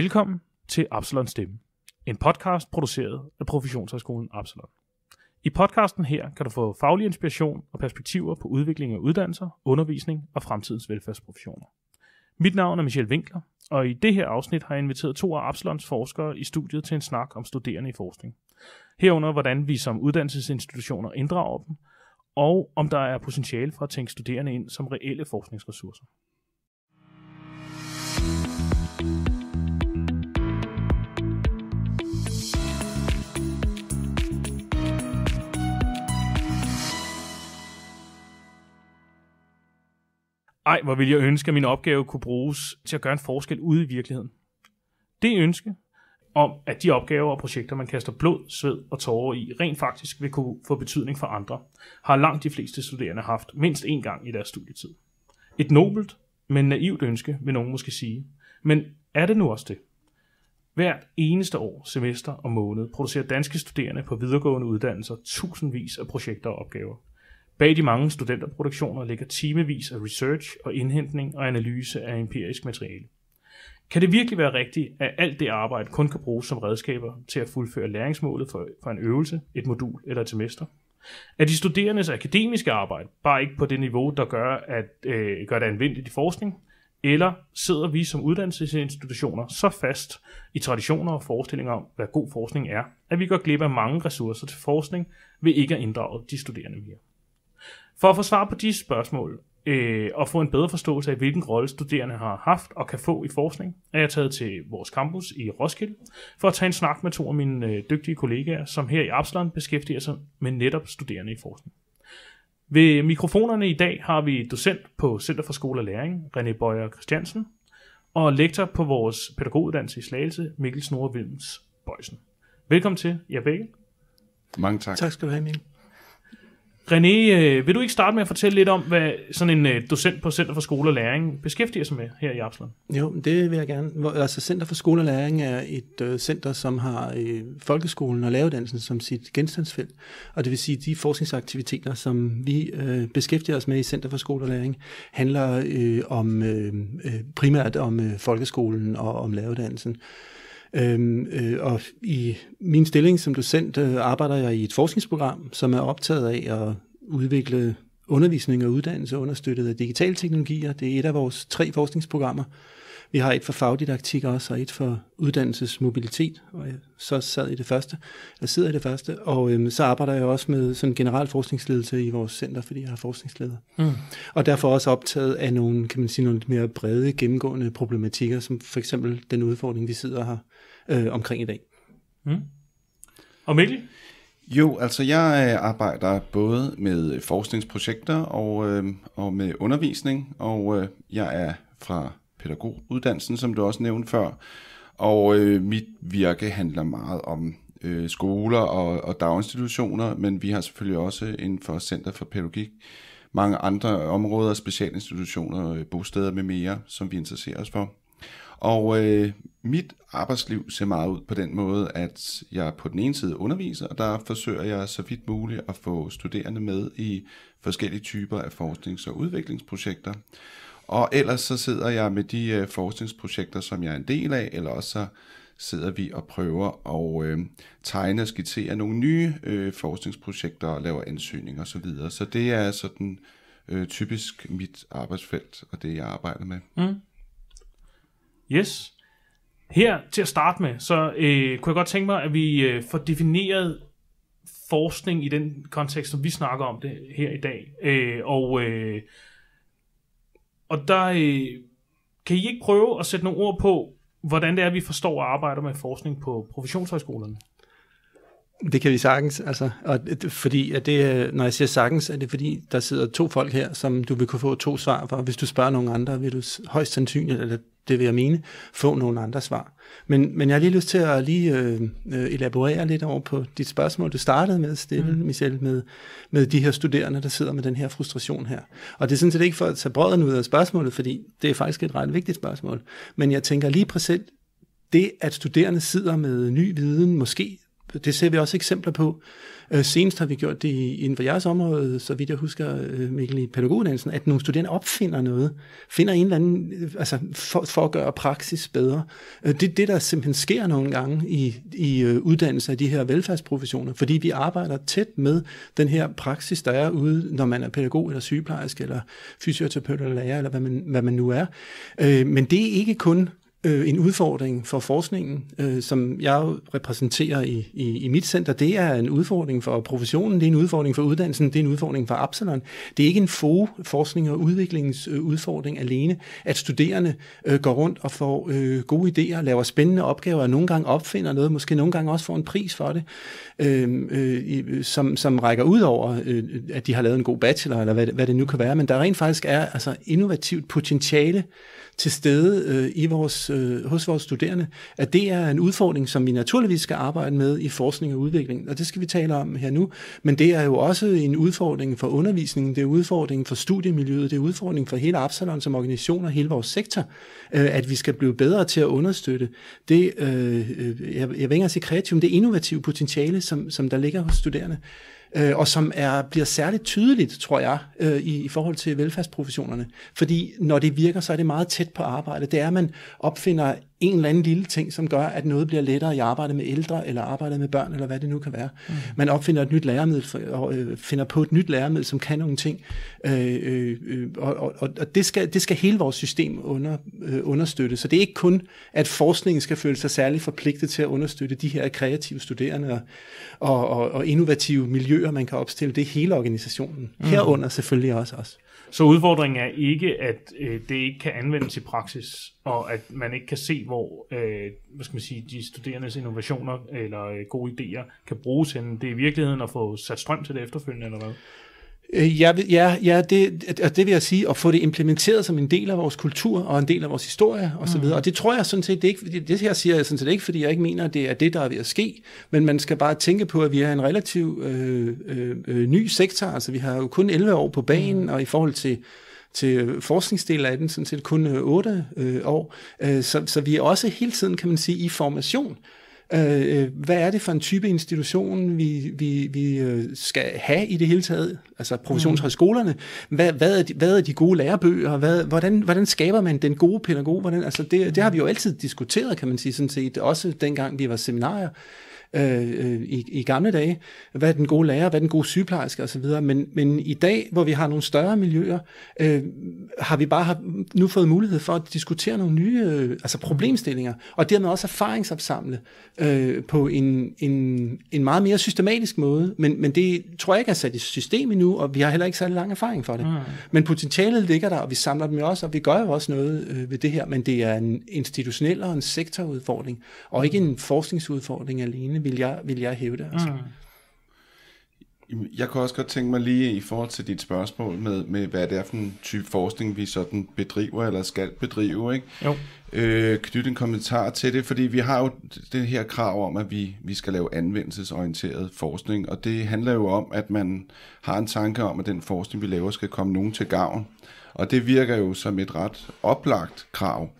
Velkommen til Absalon Stemme, en podcast produceret af Professionshøjskolen Absalon. I podcasten her kan du få faglig inspiration og perspektiver på udvikling af uddannelser, undervisning og fremtidens velfærdsprofessioner. Mit navn er Michel Winkler, og i det her afsnit har jeg inviteret to af Absalons forskere i studiet til en snak om studerende i forskning. Herunder hvordan vi som uddannelsesinstitutioner inddrager dem, og om der er potentiale for at tænke studerende ind som reelle forskningsressourcer. Ej, hvor vil jeg ønske, at min opgave kunne bruges til at gøre en forskel ude i virkeligheden. Det ønske om, at de opgaver og projekter, man kaster blod, sved og tårer i, rent faktisk vil kunne få betydning for andre, har langt de fleste studerende haft mindst én gang i deres studietid. Et nobelt, men naivt ønske, vil nogen måske sige. Men er det nu også det? Hvert eneste år, semester og måned producerer danske studerende på videregående uddannelser tusindvis af projekter og opgaver. Bag de mange studenterproduktioner ligger timevis af research og indhentning og analyse af empirisk materiale. Kan det virkelig være rigtigt, at alt det arbejde kun kan bruges som redskaber til at fuldføre læringsmålet for, en øvelse, et modul eller et semester? Er de studerendes akademiske arbejde bare ikke på det niveau, der gør, at, øh, gør det anvendeligt i forskning? Eller sidder vi som uddannelsesinstitutioner så fast i traditioner og forestillinger om, hvad god forskning er, at vi går glip af mange ressourcer til forskning ved ikke at inddrage de studerende mere? For at få svar på de spørgsmål øh, og få en bedre forståelse af, hvilken rolle studerende har haft og kan få i forskning, er jeg taget til vores campus i Roskilde for at tage en snak med to af mine øh, dygtige kollegaer, som her i Absalon beskæftiger sig med netop studerende i forskning. Ved mikrofonerne i dag har vi docent på Center for Skole og Læring, René Bøjer Christiansen, og lektor på vores pædagoguddannelse i Slagelse, Mikkel Snore Vilms Bøjsen. Velkommen til jer begge. Mange tak. Tak skal du have, Mikkel. René, øh, vil du ikke starte med at fortælle lidt om, hvad sådan en øh, docent på Center for Skole og Læring beskæftiger sig med her i Absalon? Jo, det vil jeg gerne. altså Center for Skole og Læring er et øh, center, som har folkeskolen og lavedansen som sit genstandsfelt. Og det vil sige, de forskningsaktiviteter, som vi beskæftiger os med i Center for Skole og Læring, handler om primært om folkeskolen og om lavedansen. Øhm, øh, og i min stilling som docent øh, arbejder jeg i et forskningsprogram, som er optaget af at udvikle undervisning og uddannelse understøttet af digitale teknologier. Det er et af vores tre forskningsprogrammer. Vi har et for fagdidaktik også, og et for uddannelsesmobilitet, og jeg så sad i det første, eller sidder i det første, og øhm, så arbejder jeg også med sådan generel forskningsledelse i vores center, fordi jeg har forskningsleder. Mm. Og derfor også optaget af nogle, kan man sige, nogle lidt mere brede, gennemgående problematikker, som for eksempel den udfordring, vi sidder her øh, omkring i dag. Mm. Og Mikkel? Jo, altså jeg øh, arbejder både med øh, forskningsprojekter og, øh, og med undervisning, og øh, jeg er fra pædagoguddannelsen, som du også nævnte før, og øh, mit virke handler meget om øh, skoler og, og daginstitutioner, men vi har selvfølgelig også inden for Center for Pædagogik mange andre områder, specialinstitutioner, øh, bosteder med mere, som vi interesserer os for. Og øh, mit arbejdsliv ser meget ud på den måde, at jeg på den ene side underviser, og der forsøger jeg så vidt muligt at få studerende med i forskellige typer af forsknings- og udviklingsprojekter. Og ellers så sidder jeg med de øh, forskningsprojekter, som jeg er en del af, eller også så sidder vi og prøver at øh, tegne og skitsere nogle nye øh, forskningsprojekter og lave ansøgninger osv. Så, videre. så det er sådan øh, typisk mit arbejdsfelt, og det jeg arbejder med. Mm. Yes. Her til at starte med, så øh, kunne jeg godt tænke mig, at vi øh, får defineret forskning i den kontekst, som vi snakker om det her i dag. Øh, og øh, og der øh, kan I ikke prøve at sætte nogle ord på, hvordan det er, vi forstår og arbejder med forskning på professionshøjskolerne? Det kan vi sagtens, altså, og fordi at det, når jeg siger sagtens, er det fordi, der sidder to folk her, som du vil kunne få to svar for. Hvis du spørger nogen andre, vil du højst sandsynligt, eller det vil jeg mene, få nogle andre svar. Men, men jeg har lige lyst til at lige øh, øh, elaborere lidt over på dit spørgsmål. Du startede med at stille, mm. Michelle, med, med de her studerende, der sidder med den her frustration her. Og det er sådan set ikke for at tage brødet ud af spørgsmålet, fordi det er faktisk et ret vigtigt spørgsmål. Men jeg tænker lige præcis det, at studerende sidder med ny viden, måske produktet. Det ser vi også eksempler på. Øh, senest har vi gjort det inden for jeres område, så vidt jeg husker, øh, Mikkel, i pædagoguddannelsen, at nogle studerende opfinder noget, finder en eller anden, øh, altså for, for at gøre praksis bedre. Øh, det er det, der simpelthen sker nogle gange i, i øh, uddannelse af de her velfærdsprofessioner, fordi vi arbejder tæt med den her praksis, der er ude, når man er pædagog eller sygeplejerske eller fysioterapeut eller lærer, eller hvad man, hvad man nu er. Øh, men det er ikke kun øh, en udfordring for forskningen, øh, som jeg repræsenterer i, i, i mit center. Det er en udfordring for professionen, det er en udfordring for uddannelsen, det er en udfordring for Absalon. Det er ikke en få forskning og udviklingsudfordring alene, at studerende øh, går rundt og får øh, gode idéer, laver spændende opgaver og nogle gange opfinder noget, måske nogle gange også får en pris for det, øh, øh, som, som rækker ud over, øh, at de har lavet en god bachelor, eller hvad, hvad det nu kan være. Men der rent faktisk er altså, innovativt potentiale til stede øh, i vores, øh, hos vores studerende, at det er en udfordring, som vi naturligvis skal arbejde med i forskning og udvikling, og det skal vi tale om her nu. Men det er jo også en udfordring for undervisningen, det er udfordringen for studiemiljøet, det er udfordringen for hele Absalon som organisation og hele vores sektor, øh, at vi skal blive bedre til at understøtte det, øh, øh jeg, jeg vil ikke engang sige kreativt, det innovative potentiale, som, som der ligger hos studerende øh, og som er, bliver særligt tydeligt, tror jeg, øh, i, i forhold til velfærdsprofessionerne. Fordi når det virker, så er det meget tæt på arbejde. Det er, at man opfinder en eller anden lille ting, som gør, at noget bliver lettere i arbejde med ældre, eller arbejde med børn, eller hvad det nu kan være. Mm. Man opfinder et nyt læremiddel, og øh, finder på et nyt læremiddel, som kan nogle ting. Øh, øh, øh og og, og det, skal, det skal hele vores system under, øh, understøtte. Så det er ikke kun, at forskningen skal føle sig særlig forpligtet til at understøtte de her kreative studerende og, og, og innovative miljøer, man kan opstille. Det er hele organisationen. Mm. Herunder selvfølgelig også os. Så udfordringen er ikke, at øh, det ikke kan anvendes i praksis, og at man ikke kan se hvor øh, hvad skal man sige, de studerendes innovationer eller øh, gode idéer kan bruges henne. Det er i virkeligheden at få sat strøm til det efterfølgende, eller hvad? Øh, ja, ja, ja det, og det vil jeg sige, at få det implementeret som en del af vores kultur og en del af vores historie osv. Mm. Og det tror jeg sådan set, det, ikke, det her siger jeg sådan set ikke, fordi jeg ikke mener, at det er det, der er ved at ske, men man skal bare tænke på, at vi er en relativ øh, øh, øh ny sektor, altså vi har jo kun 11 år på banen, mm. og i forhold til til øh, forskningsdel af den sådan set kun 8 øh, øh, år. Øh, så, så vi er også hele tiden, kan man sige, i formation. Øh, øh hvad er det for en type institution, vi, vi, vi skal have i det hele taget? Altså professionshøjskolerne. Hvad, hvad, er, de, hvad er de gode lærebøger? Hvad, hvordan, hvordan skaber man den gode pædagog? Hvordan, altså det, det har vi jo altid diskuteret, kan man sige sådan set, også dengang vi var seminarier. Øh, øh, i, i gamle dage. Hvad er den gode lærer, hvad er den gode sygeplejerske osv. Men, men i dag, hvor vi har nogle større miljøer, øh, har vi bare har nu fået mulighed for at diskutere nogle nye øh, altså problemstillinger, og dermed også erfaringsopsamle øh, på en, en, en meget mere systematisk måde. Men, men det tror jeg ikke er sat i system endnu, og vi har heller ikke særlig lang erfaring for det. Mm. Men potentialet ligger der, og vi samler dem jo også, og vi gør jo også noget øh, ved det her, men det er en institutionel og en sektorudfordring, og ikke en forskningsudfordring alene spændende, vil jeg, vil jeg hæve det. Altså. Mm. Jeg kunne også godt tænke mig lige i forhold til dit spørgsmål med, med hvad det er for en type forskning, vi sådan bedriver eller skal bedrive, ikke? Jo. Øh, knytte en kommentar til det, fordi vi har jo det her krav om, at vi, vi skal lave anvendelsesorienteret forskning, og det handler jo om, at man har en tanke om, at den forskning, vi laver, skal komme nogen til gavn. Og det virker jo som et ret oplagt krav.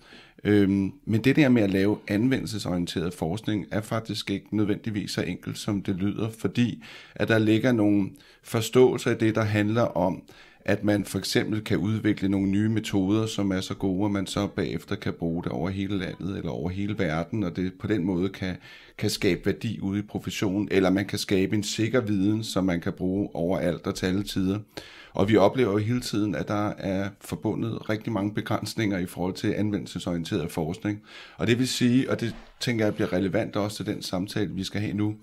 Øhm, men det der med at lave anvendelsesorienteret forskning er faktisk ikke nødvendigvis så enkelt, som det lyder, fordi at der ligger nogle forståelser i det, der handler om, at man for eksempel kan udvikle nogle nye metoder, som er så gode, at man så bagefter kan bruge det over hele landet eller over hele verden, og det på den måde kan, kan skabe værdi ude i professionen, eller man kan skabe en sikker viden, som man kan bruge overalt og til alle tider. Og vi oplever jo hele tiden, at der er forbundet rigtig mange begrænsninger i forhold til anvendelsesorienteret forskning. Og det vil sige, og det tænker jeg bliver relevant også til den samtale, vi skal have nu,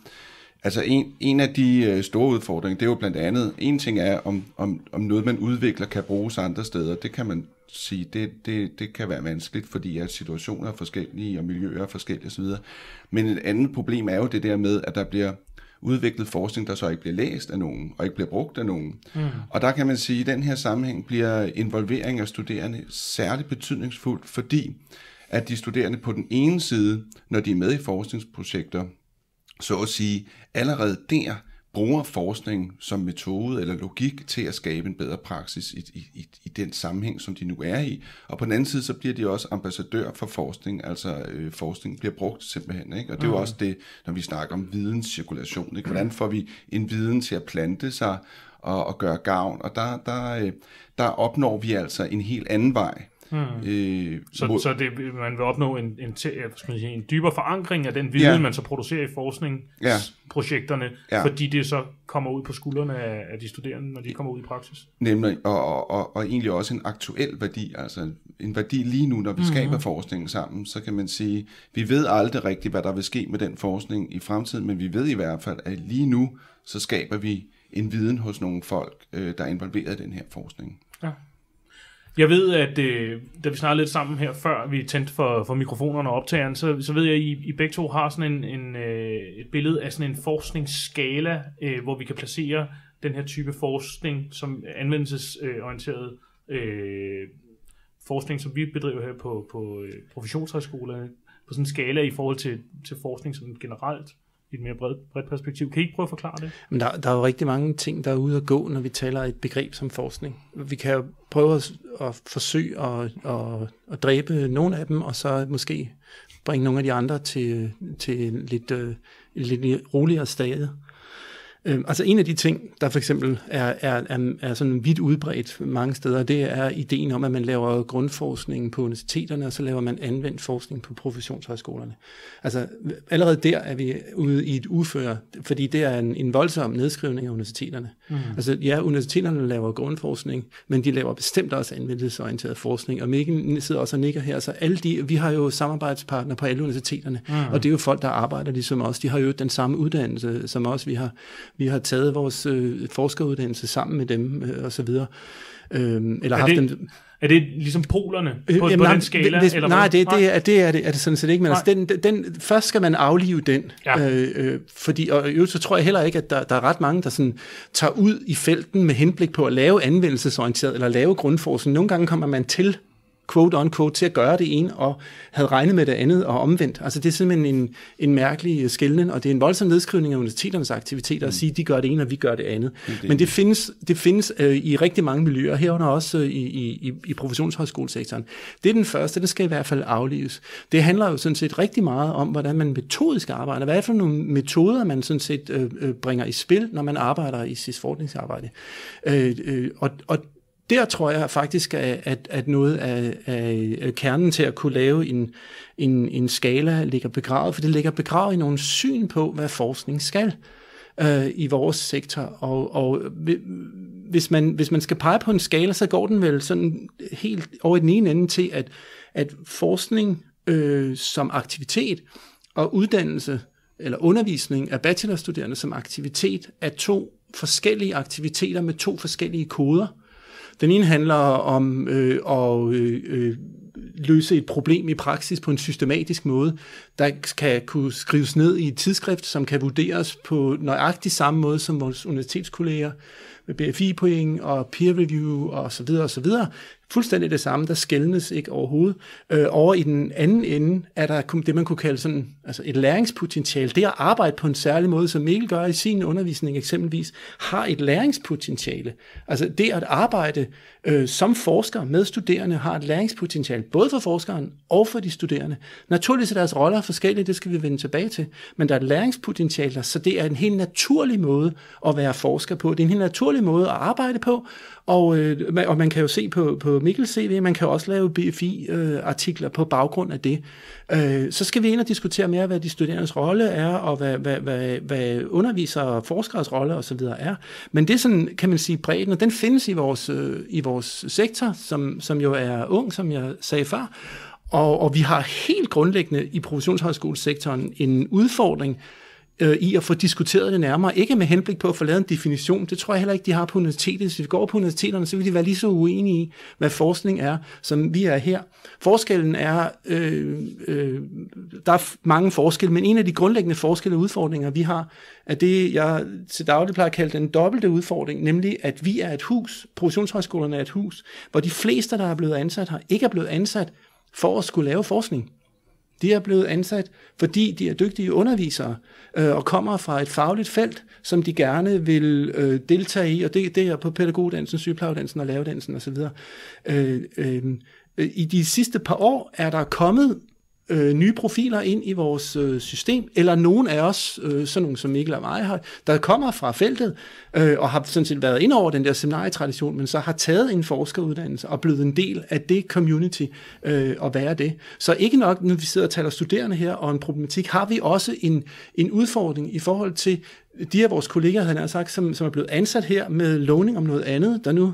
Altså en, en af de øh, store udfordringer, det er jo blandt andet, en ting er, om, om, om noget man udvikler kan bruges andre steder. Det kan man sige, det, det, det kan være vanskeligt, fordi at situationer er forskellige, og miljøer er forskellige osv. Men et andet problem er jo det der med, at der bliver udviklet forskning, der så ikke bliver læst af nogen, og ikke bliver brugt af nogen. Mm. Og der kan man sige, at i den her sammenhæng bliver involvering af studerende særligt betydningsfuldt, fordi at de studerende på den ene side, når de er med i forskningsprojekter, så at sige, allerede der bruger forskning som metode eller logik til at skabe en bedre praksis i, i, i den sammenhæng, som de nu er i. Og på den anden side, så bliver de også ambassadør for forskning, altså øh, forskning bliver brugt simpelthen. Ikke? Og det er jo mm. også det, når vi snakker om videnscirkulation. Ikke? Hvordan får vi en viden til at plante sig og, og gøre gavn? Og der, der, øh, der opnår vi altså en helt anden vej Mm. Øh, så så det, man vil opnå en, en, en, en dybere forankring af den viden, ja. man så producerer i forskningsprojekterne, ja. ja. fordi det så kommer ud på skuldrene af, af de studerende, når de kommer ud i praksis. Nemlig, og, og, og, og egentlig også en aktuel værdi, altså en værdi lige nu, når vi mhm. skaber mm-hmm. forskningen sammen, så kan man sige, vi ved aldrig rigtigt, hvad der vil ske med den forskning i fremtiden, men vi ved i hvert fald, at lige nu, så skaber vi en viden hos nogle folk, øh, der er involveret i den her forskning. Ja. Jeg ved, at øh, da vi snakkede lidt sammen her, før vi tændte for, for mikrofonerne og optageren, så, så ved jeg, at I, I begge to har sådan en, en, øh, et billede af sådan en forskningsskala, øh, hvor vi kan placere den her type forskning, som anvendelsesorienteret øh, forskning, som vi bedriver her på, på øh, professionshøjskolerne, på sådan en skala i forhold til, til forskning sådan generelt et mere bredt, bredt perspektiv. Kan I ikke prøve at forklare det? Men der, der er jo rigtig mange ting, der er ude at gå, når vi taler et begreb som forskning. Vi kan jo prøve at, at forsøge at, at, at dræbe nogle af dem, og så måske bringe nogle af de andre til, til lidt, øh, lidt roligere stadiet. Øhm, altså en af de ting, der for eksempel er, er, er, er sådan vidt udbredt mange steder, det er ideen om, at man laver grundforskning på universiteterne, og så laver man anvendt forskning på professionshøjskolerne. Altså allerede der er vi ude i et uføre, fordi det er en, en voldsom nedskrivning af universiteterne. Mm. Altså ja, universiteterne laver grundforskning, men de laver bestemt også anvendelsesorienteret forskning, og Mikkel sidder også og nikker her, så alle de, vi har jo samarbejdspartnere på alle universiteterne, mm. og det er jo folk, der arbejder ligesom os, de har jo den samme uddannelse som os, vi har vi har taget vores øh, forskeruddannelse sammen med dem øh, osv. Øh, eller haft det, dem... Er det ligesom polerne på, øh, jamen, på nej, den skala? det, eller nej, det, det, er, det, er det, er det sådan set ikke. Men altså, den, den, først skal man aflive den. Ja. Øh, øh, fordi, og i øvrigt så tror jeg heller ikke, at der, der er ret mange, der sådan, tager ud i felten med henblik på at lave anvendelsesorienteret eller lave grundforskning. Nogle gange kommer man til quote on quote til at gøre det ene, og havde regnet med det andet og omvendt. Altså det er simpelthen en, en mærkelig øh, skældning, og det er en voldsom nedskrivning af universiteternes aktiviteter mm. at sige, at de gør det ene, og vi gør det andet. Det Men det, findes, det findes øh, i rigtig mange miljøer, herunder også øh, i, i, i professionshøjskolesektoren. Det er den første, den skal i hvert fald aflives. Det handler jo sådan set rigtig meget om, hvordan man metodisk arbejder. Hvad er det for nogle metoder, man sådan set øh, øh bringer i spil, når man arbejder i sit forskningsarbejde? Øh, øh, og, og der tror jeg faktisk, at, at noget af, af kernen til at kunne lave en, en, en skala ligger begravet, for det ligger begravet i nogle syn på, hvad forskning skal øh, i vores sektor. Og, og hvis, man, hvis man skal pege på en skala, så går den vel sådan helt over i den ene ende til, at, at forskning øh, som aktivitet og uddannelse eller undervisning af bachelorstuderende som aktivitet er to forskellige aktiviteter med to forskellige koder den ene handler om øh, at øh, øh, løse et problem i praksis på en systematisk måde der kan kunne skrives ned i et tidsskrift, som kan vurderes på nøjagtig samme måde som vores universitetskolleger med BFI-point og peer review og så videre og så videre. Fuldstændig det samme, der skældnes ikke overhovedet. Øh, over i den anden ende er der det, man kunne kalde sådan, altså et læringspotentiale. Det at arbejde på en særlig måde, som Mikkel gør i sin undervisning eksempelvis, har et læringspotentiale. Altså det at arbejde øh, som forsker med studerende har et læringspotentiale, både for forskeren og for de studerende. Naturligvis er deres roller meget forskellige, det skal vi vende tilbage til, men der er læringspotentialer, så det er en helt naturlig måde at være forsker på. Det er en helt naturlig måde at arbejde på, og, øh, og man kan jo se på, på Mikkel CV, man kan også lave BFI-artikler øh, på baggrund af det. Øh, så skal vi ind og diskutere mere, hvad de studerendes rolle er, og hvad, hvad, hvad, hvad undervisere og forskeres rolle osv. er. Men det er sådan, kan man sige, bredden, og den findes i vores, øh, i vores sektor, som, som jo er ung, som jeg sagde før. Og, og vi har helt grundlæggende i professionshøjskolesektoren en udfordring øh, i at få diskuteret det nærmere. Ikke med henblik på at få lavet en definition. Det tror jeg heller ikke, de har på universitetet. Hvis vi går på universiteterne, så vil de være lige så uenige i, hvad forskning er, som vi er her. Forskellen er, øh, øh, der er mange forskelle, men en af de grundlæggende forskelle og udfordringer, vi har, er det, jeg til daglig plejer at kalde den dobbelte udfordring, nemlig at vi er et hus, professionshøjskolerne er et hus, hvor de fleste, der er blevet ansat her, ikke er blevet ansat for at skulle lave forskning. De er blevet ansat, fordi de er dygtige undervisere øh, og kommer fra et fagligt felt, som de gerne vil øh, deltage i, og det, det er på pædagoguddannelsen, sygeplejeuddannelsen og lavedansen osv. Øh, øh, I de sidste par år er der kommet øh, nye profiler ind i vores øh, system, eller nogen af os, øh, sådan nogle som Mikkel og mig, har, der kommer fra feltet øh, og har sådan set været ind over den der seminarietradition, men så har taget en forskeruddannelse og blevet en del af det community øh, at være det. Så ikke nok, når vi sidder og taler studerende her og en problematik, har vi også en, en udfordring i forhold til, de af vores kolleger, han har sagt, som, som er blevet ansat her med lovning om noget andet, der nu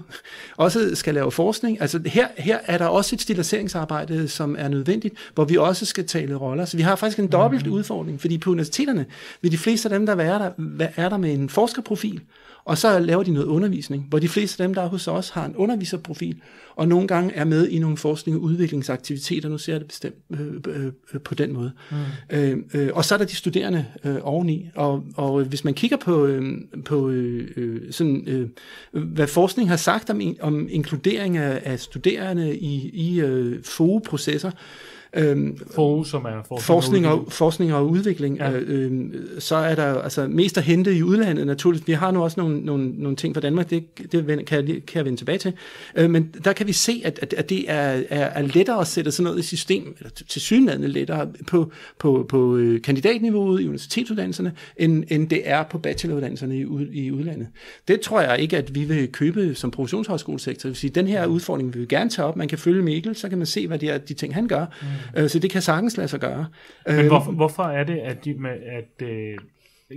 også skal lave forskning. Altså her, her er der også et stiliseringsarbejde, som er nødvendigt, hvor vi også skal tale roller. Så vi har faktisk en mhm. dobbelt mm. udfordring, fordi på universiteterne vil de fleste af dem, der er der, er der med en forskerprofil, og så laver de noget undervisning, hvor de fleste af dem, der er hos os, har en underviserprofil, og nogle gange er med i nogle forskning- og udviklingsaktiviteter, nu ser jeg det bestemt øh, øh, øh på den måde. Mm. Øh, øh, og så er der de studerende øh, oveni, og, og hvis man man kigger på, øh, på øh, øh, sådan, øh, hvad forskning har sagt om, om inkludering af, af studerende i, i øh, FOE-processer, øhm, for, som er for, forskning, og, forskning og udvikling, ja. Øh, øhm, så er der altså mest at hente i udlandet naturligt. Vi har nu også nogle, nogle, nogle ting fra Danmark, det, det kan, jeg, kan jeg vende tilbage til. Øh, men der kan vi se, at, at, at det er, er, er lettere at sætte sådan noget i system, eller til synlædende lettere på, på, på øh, kandidatniveauet i universitetsuddannelserne, end, end det er på bacheloruddannelserne i, i udlandet. Det tror jeg ikke, at vi vil købe som professionshøjskolesektor. Det vil sige, den her mm. udfordring vil vi gerne tage op. Man kan følge Mikkel, så kan man se, hvad det er, de ting, han gør. Mm. Øh, så det kan sagtens lade sig gøre. Men hvorfor, øhm, hvorfor er det, at, de, at at øh,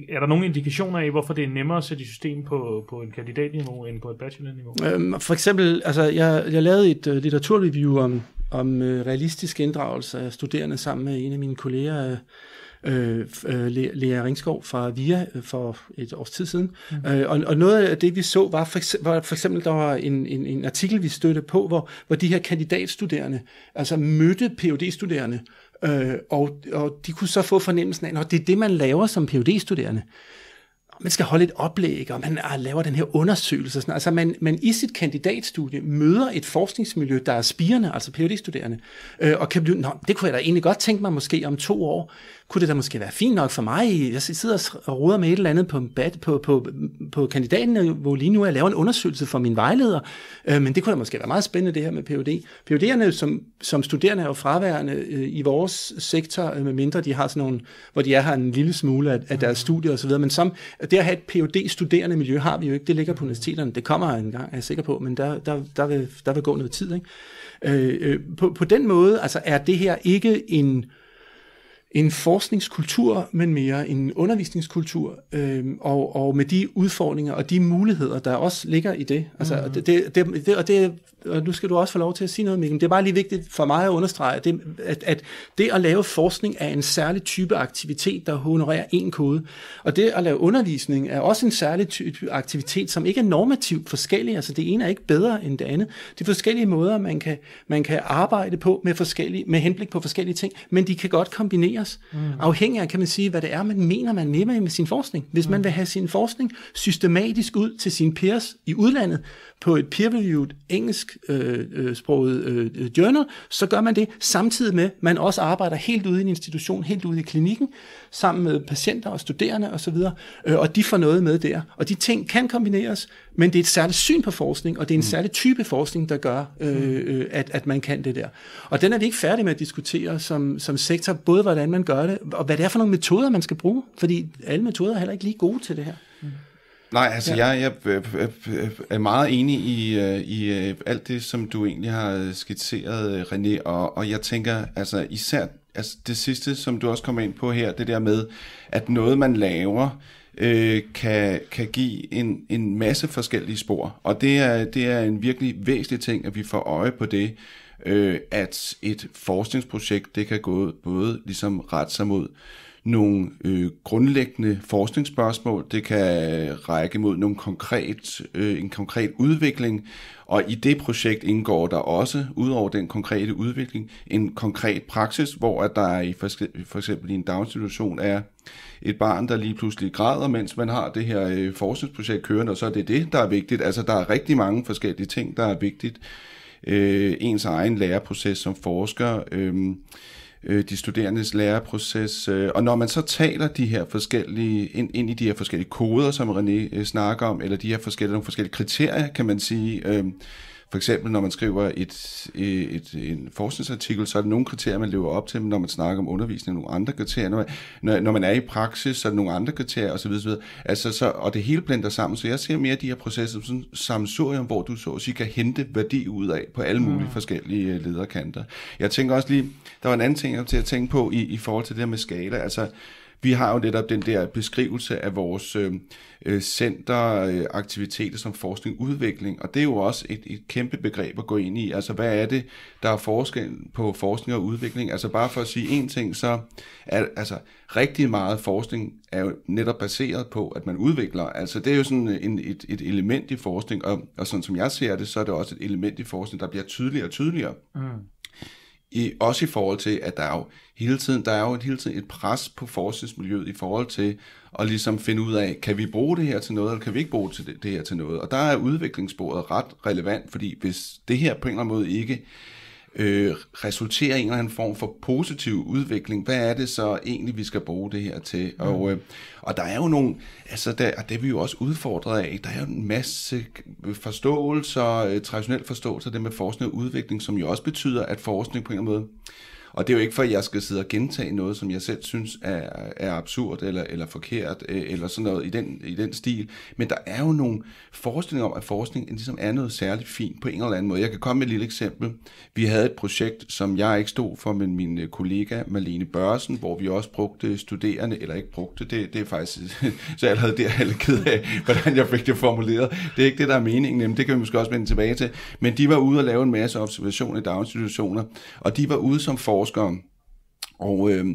er der nogle indikationer af, hvorfor det er nemmere at sætte i system på, på en kandidatniveau end på et bachelorniveau? Øhm, for eksempel, altså jeg, jeg lavede et øh, litteraturreview om, om realistisk inddragelse af studerende sammen med en af mine kolleger, øh, øh Lea Ringskov fra VIA øh, for et års tid siden. Mm. Øh, og, og noget af det, vi så, var for, eksempel, var for eksempel, der var en, en, en artikel, vi støttede på, hvor, hvor de her kandidatstuderende, altså mødte phd studerende øh, og, og de kunne så få fornemmelsen af, at det er det, man laver som phd studerende man skal holde et oplæg, og man ah, laver den her undersøgelse. Sådan. Altså man, man i sit kandidatstudie møder et forskningsmiljø, der er spirende, altså PhD-studerende, øh, og kan blive, nå, det kunne jeg da egentlig godt tænke mig måske om to år kunne det da måske være fint nok for mig? Jeg sidder og ruder med et eller andet på, bad, på, på, på kandidaten, øh, hvor lige nu jeg laver en undersøgelse for min vejleder, øh, men det kunne da måske være meget spændende det her med PUD. PUD'erne som, som studerende er jo fraværende øh, i vores sektor, øh, med mindre de har sådan nogle, hvor de er her en lille smule af, af deres studier osv., men som, det at have et PUD-studerende miljø har vi jo ikke, det ligger på universiteterne, det kommer en gang, er jeg sikker på, men der, der, der, vil, der vil gå noget tid. Ikke? Øh, øh på, på den måde, altså er det her ikke en en forskningskultur, men mere en undervisningskultur, øh, og, og med de udfordringer og de muligheder, der også ligger i det. Altså, mm. det, det, det, og det. Og nu skal du også få lov til at sige noget, Mikkel. Det er bare lige vigtigt for mig at understrege, at det, at, at det at lave forskning er en særlig type aktivitet, der honorerer en kode. Og det at lave undervisning er også en særlig type aktivitet, som ikke er normativt forskellig. Altså det ene er ikke bedre end det andet. Det er forskellige måder, man kan, man kan arbejde på med, forskellige, med henblik på forskellige ting, men de kan godt kombinere os. mm. afhængig af, kan man sige, hvad det er, man mener, man nemmer med sin forskning. Hvis mm. man vil have sin forskning systematisk ud til sine peers i udlandet på et peer-reviewed engelsk øh, øh, sproget øh, journal, så gør man det samtidig med, at man også arbejder helt ude i en institution, helt ude i klinikken, sammen med patienter og studerende osv., øh, og de får noget med der. Og de ting kan kombineres, men det er et særligt syn på forskning, og det er en mm. særlig type forskning, der gør, øh, mm. øh, at, at man kan det der. Og den er vi ikke færdige med at diskutere som, som sektor, både hvordan man gør det, og hvad det er for nogle metoder, man skal bruge. Fordi alle metoder er heller ikke lige gode til det her. Mm. Nej, altså ja. jeg, jeg, jeg er meget enig i, øh, i øh, alt det, som du egentlig har skitseret, René, og, og jeg tænker altså især altså det sidste, som du også kommer ind på her, det der med, at noget man laver, øh, kan, kan give en, en masse forskellige spor. Og det er, det er en virkelig væsentlig ting, at vi får øje på det, øh, at et forskningsprojekt, det kan gå både ligesom ret sig mod nogle øh, grundlæggende forskningsspørgsmål, det kan række mod nogle konkret, øh, en konkret udvikling, og i det projekt indgår der også, udover den konkrete udvikling, en konkret praksis, hvor at der i for, for eksempel i en daginstitution er et barn, der lige pludselig græder, mens man har det her øh, forskningsprojekt kørende, og så er det det, der er vigtigt. Altså der er rigtig mange forskellige ting, der er vigtigt. Øh, ens egen læreproces som forsker. Øh, øh, de studerendes læreproces. Øh, og når man så taler de her forskellige, ind, ind i de her forskellige koder, som René øh, snakker om, eller de her forskellige, nogle forskellige kriterier, kan man sige, øh, for eksempel, når man skriver et, et, et, en forskningsartikel, så er der nogle kriterier, man lever op til, men når man snakker om undervisning, nogle andre kriterier. Når man, når, når man er i praksis, så er der nogle andre kriterier osv. osv. Altså, så, og det hele blander sammen, så jeg ser mere de her processer som sådan samsurium, hvor du så at sige, kan hente værdi ud af på alle mulige mm. forskellige øh, lederkanter. Jeg tænker også lige, der var en anden ting, jeg til at tænke på i, i forhold til det her med skala. Altså, vi har jo netop den der beskrivelse af vores øh, øh centeraktiviteter øh, som forskning og udvikling, og det er jo også et, et kæmpe begreb at gå ind i. Altså, hvad er det, der er forskel på forskning og udvikling? Altså, bare for at sige én ting, så er altså, rigtig meget forskning er jo netop baseret på, at man udvikler. Altså, det er jo sådan en, et, et element i forskning, og, og sådan som jeg ser det, så er det også et element i forskning, der bliver tydeligere og tydeligere. Mm i, også i forhold til, at der er jo hele tiden, der er jo hele tiden et pres på forskningsmiljøet i forhold til at ligesom finde ud af, kan vi bruge det her til noget, eller kan vi ikke bruge det, det her til noget? Og der er udviklingsbordet ret relevant, fordi hvis det her på en eller anden måde ikke øh, resulterer i en eller anden form for positiv udvikling. Hvad er det så egentlig, vi skal bruge det her til? Mm. Og, øh, og der er jo nogle, altså der, og det er vi jo også udfordret af, der er jo en masse forståelser, øh, traditionel forståelse af det med forskning og udvikling, som jo også betyder, at forskning på en eller anden måde og det er jo ikke for, at jeg skal sidde og gentage noget, som jeg selv synes er, er absurd eller, eller forkert, øh, eller sådan noget i den, i den stil. Men der er jo nogle forestillinger om, at forskning ligesom er noget særligt fint på en eller anden måde. Jeg kan komme med et lille eksempel. Vi havde et projekt, som jeg ikke stod for, men min øh, kollega Malene Børsen, hvor vi også brugte studerende, eller ikke brugte, det, det er faktisk, så jeg havde der alle ked af, hvordan jeg fik det formuleret. Det er ikke det, der er meningen, men det kan vi måske også vende tilbage til. Men de var ude og lave en masse observationer i daginstitutioner, og de var ude som forskere forskere. Og, øh,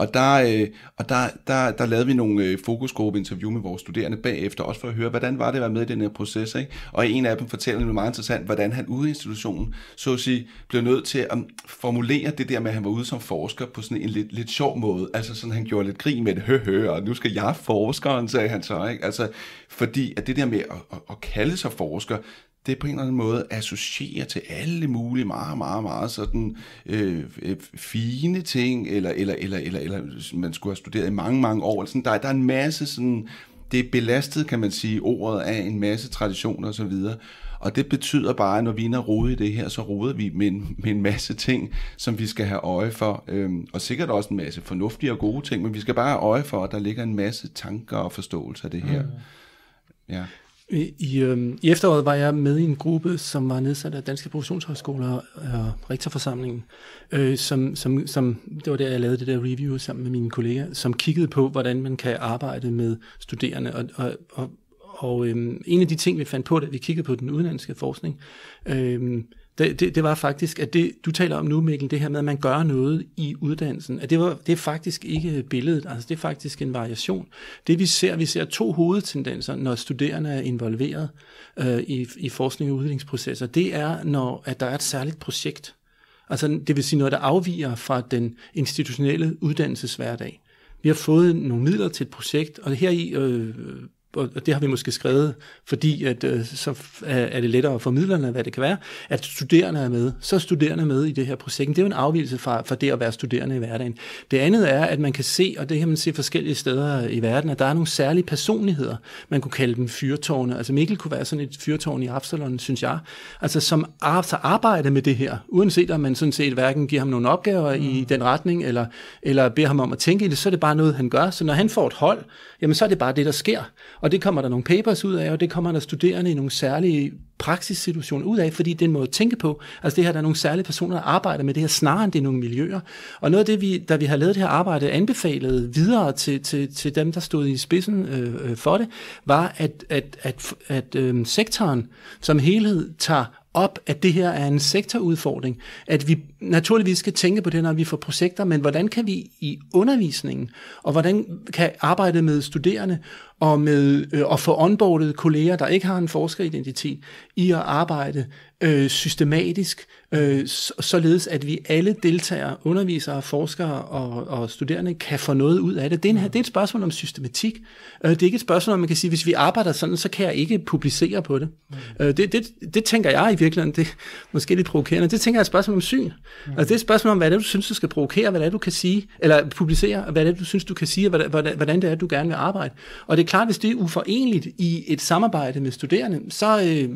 og der, øh, og der, der, der lavede vi nogle øh, fokusgruppeinterview med vores studerende bagefter, også for at høre, hvordan var det at være med i den her proces. Ikke? Og en af dem fortæller mig meget interessant, hvordan han ude i institutionen, så at sige, blev nødt til at um, formulere det der med, at han var ude som forsker på sådan en lidt, lidt sjov måde. Altså sådan, han gjorde lidt grin med det, hø, hø, og nu skal jeg forskeren, sagde han så. Ikke? Altså, fordi at det der med at, at, at kalde sig forsker, det på en eller anden måde associerer til alle mulige meget, meget, meget sådan øh, øh fine ting, eller, eller, eller, eller, eller man skulle have studeret i mange, mange år. Sådan, der, der er en masse sådan, det er belastet, kan man sige, ordet af en masse traditioner osv., og, og det betyder bare, at når vi er rode i det her, så roder vi med en, med en masse ting, som vi skal have øje for. Øhm, og sikkert også en masse fornuftige og gode ting, men vi skal bare have øje for, at der ligger en masse tanker og forståelse af det her. Mm. Ja. I, i, øh, I efteråret var jeg med i en gruppe, som var nedsat af Danske Professionshøjskoler og Rektorforsamlingen, øh, som, som, som, det var der, jeg lavede det der review sammen med mine kolleger, som kiggede på, hvordan man kan arbejde med studerende. Og, og, og, og øh, en af de ting, vi fandt på, da vi kiggede på den udenlandske forskning, øh, det, det, det var faktisk, at det, du taler om nu, Mikkel, det her med, at man gør noget i uddannelsen, at det, var, det er faktisk ikke billedet, altså det er faktisk en variation. Det vi ser, vi ser to hovedtendenser, når studerende er involveret øh, i, i forskning og udviklingsprocesser, det er, når at der er et særligt projekt, altså det vil sige noget, der afviger fra den institutionelle uddannelseshverdag. Vi har fået nogle midler til et projekt, og her i øh, og det har vi måske skrevet, fordi at, øh, så er det lettere for midlerne, hvad det kan være, at studerende er med. Så er studerende med i det her projekt. Det er jo en afvielse fra, fra det at være studerende i hverdagen. Det andet er, at man kan se, og det kan man se forskellige steder i verden, at der er nogle særlige personligheder. Man kunne kalde dem fyrtårne. Altså Mikkel kunne være sådan et fyrtårn i Absalon, synes jeg. Altså som arbejder med det her, uanset om man sådan set hverken giver ham nogle opgaver mm. i den retning, eller, eller beder ham om at tænke i det, så er det bare noget, han gør. Så når han får et hold, jamen så er det bare det, der sker. Og det kommer der nogle papers ud af, og det kommer der studerende i nogle særlige praksissituationer ud af, fordi den måde at tænke på. Altså det her, der er nogle særlige personer, der arbejder med det her, snarere end det er nogle miljøer. Og noget af det, vi, da vi har lavet det her arbejde, anbefalede videre til, til, til dem, der stod i spidsen øh, øh for det, var, at, at, at, at øh, sektoren som helhed tager op, at det her er en sektorudfordring, at vi naturligvis skal tænke på det, når vi får projekter, men hvordan kan vi i undervisningen, og hvordan kan arbejde med studerende og med øh, at få onboardet kolleger, der ikke har en forskeridentitet, i at arbejde øh, systematisk, øh, således at vi alle deltagere, undervisere, forskere og, og studerende kan få noget ud af det. Det er, en, mm. det er et spørgsmål om systematik. Øh, det er ikke et spørgsmål om, man kan sige, hvis vi arbejder sådan, så kan jeg ikke publicere på det. Mm. Øh, det, det. Det tænker jeg i virkeligheden, det er måske lidt provokerende, det tænker jeg er et spørgsmål om syn. Mm. Altså det er et spørgsmål om, hvad det er, du synes, du skal provokere, hvad det er, du kan sige, eller publicere, hvad det er, du synes, du kan sige, og hvordan, hvordan det er, du gerne vil arbejde. Og det er klart, hvis det er uforenligt i et samarbejde med studerende, så, øh,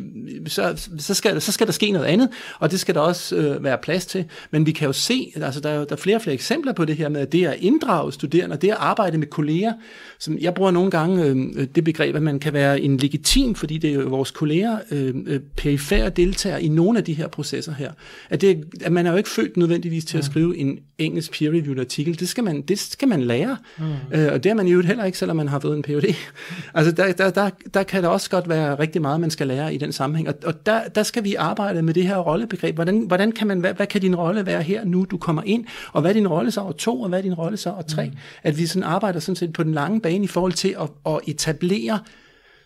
så, så, skal, så skal der ske noget andet, og det skal der også øh, være plads til. Men vi kan jo se, altså der er, der er flere og flere eksempler på det her med, at det at inddrage studerende, og det at arbejde med kolleger, som jeg bruger nogle gange øh, det begreb, at man kan være en legitim, fordi det er jo vores kolleger, øh, øh perifære deltager i nogle af de her processer her. At, det, at man er jo ikke ikke født nødvendigvis til at skrive en engelsk peer-reviewed artikel. Det skal man, det skal man lære. Mm. Øh, og det er man jo heller ikke, selvom man har fået en PhD. altså, der, der, der, der kan der også godt være rigtig meget, man skal lære i den sammenhæng. Og, og der, der skal vi arbejde med det her rollebegreb. Hvordan, hvordan kan man, hvad, hvad kan din rolle være her, nu du kommer ind? Og hvad er din rolle så over to, og hvad er din rolle så over tre? Mm. At vi sådan arbejder sådan set på den lange bane i forhold til at, at etablere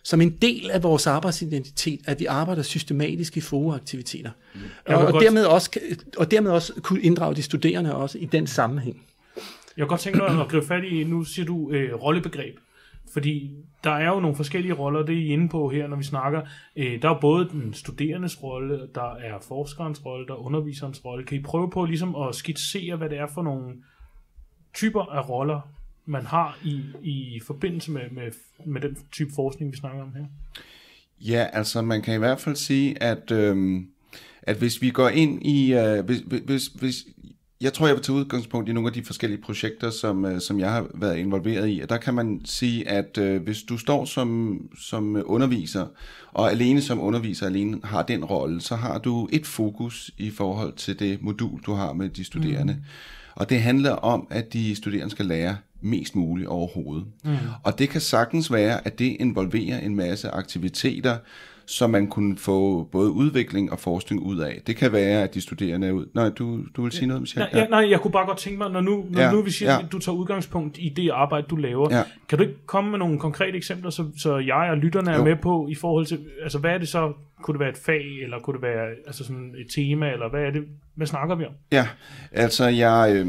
som en del af vores arbejdsidentitet, at vi arbejder systematisk i foreaktiviteter. Mm. Og, og, godt... dermed også, og dermed også kunne inddrage de studerende også i den sammenhæng. Jeg kan godt tænke mig at gribe fat i, nu siger du øh, rollebegreb, fordi der er jo nogle forskellige roller, det er I inde på her, når vi snakker. Øh, der er både den studerendes rolle, der er forskerens rolle, der er underviserens rolle. Kan I prøve på ligesom at skitsere, hvad det er for nogle typer af roller, man har i, i forbindelse med, med, med den type forskning, vi snakker om her? Ja, altså man kan i hvert fald sige, at, øh, at hvis vi går ind i... Øh, hvis, hvis, hvis, jeg tror, jeg vil tage udgangspunkt i nogle af de forskellige projekter, som, øh, som jeg har været involveret i. Og der kan man sige, at øh, hvis du står som, som underviser, og alene som underviser alene har den rolle, så har du et fokus i forhold til det modul, du har med de studerende. Mm. Og det handler om, at de studerende skal lære mest muligt overhovedet. Mm. Og det kan sagtens være, at det involverer en masse aktiviteter, så man kunne få både udvikling og forskning ud af. Det kan være, at de studerende er ud. Nej, du, du vil sige noget, Michelle? Ja. Ja, nej, jeg kunne bare godt tænke mig, når nu, når ja, nu vi siger, ja. at du tager udgangspunkt i det arbejde, du laver, ja. kan du ikke komme med nogle konkrete eksempler, så, så jeg og lytterne er jo. med på i forhold til, altså hvad er det så, kunne det være et fag, eller kunne det være altså sådan et tema, eller hvad er det, hvad snakker vi om? Ja, altså jeg, øh,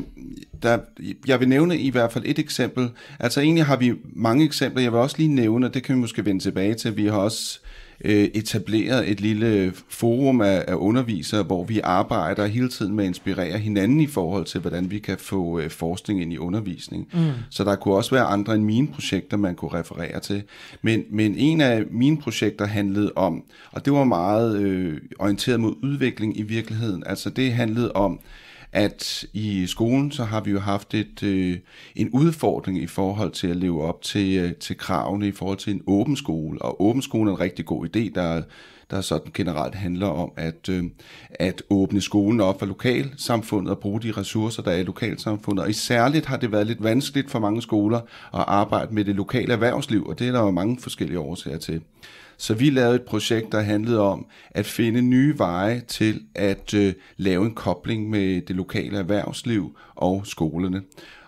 der, jeg vil nævne i hvert fald et eksempel. Altså egentlig har vi mange eksempler, jeg vil også lige nævne, og det kan vi måske vende tilbage til. Vi har også øh, etableret et lille forum af, af undervisere, hvor vi arbejder hele tiden med at inspirere hinanden i forhold til, hvordan vi kan få øh, forskning ind i undervisning. Mm. Så der kunne også være andre end mine projekter, man kunne referere til. Men, men en af mine projekter handlede om, og det var meget øh, orienteret mod udvikling i virkeligheden, altså det handlede om, at i skolen så har vi jo haft et, øh, en udfordring i forhold til at leve op til, øh, til kravene i forhold til en åben skole. Og åben skole er en rigtig god idé, der, der sådan generelt handler om at, øh, at åbne skolen op for lokalsamfundet og bruge de ressourcer, der er i lokalsamfundet. Og særligt har det været lidt vanskeligt for mange skoler at arbejde med det lokale erhvervsliv, og det er der jo mange forskellige årsager til. Så vi lavede et projekt, der handlede om at finde nye veje til at øh, lave en kobling med det lokale erhvervsliv og skolerne.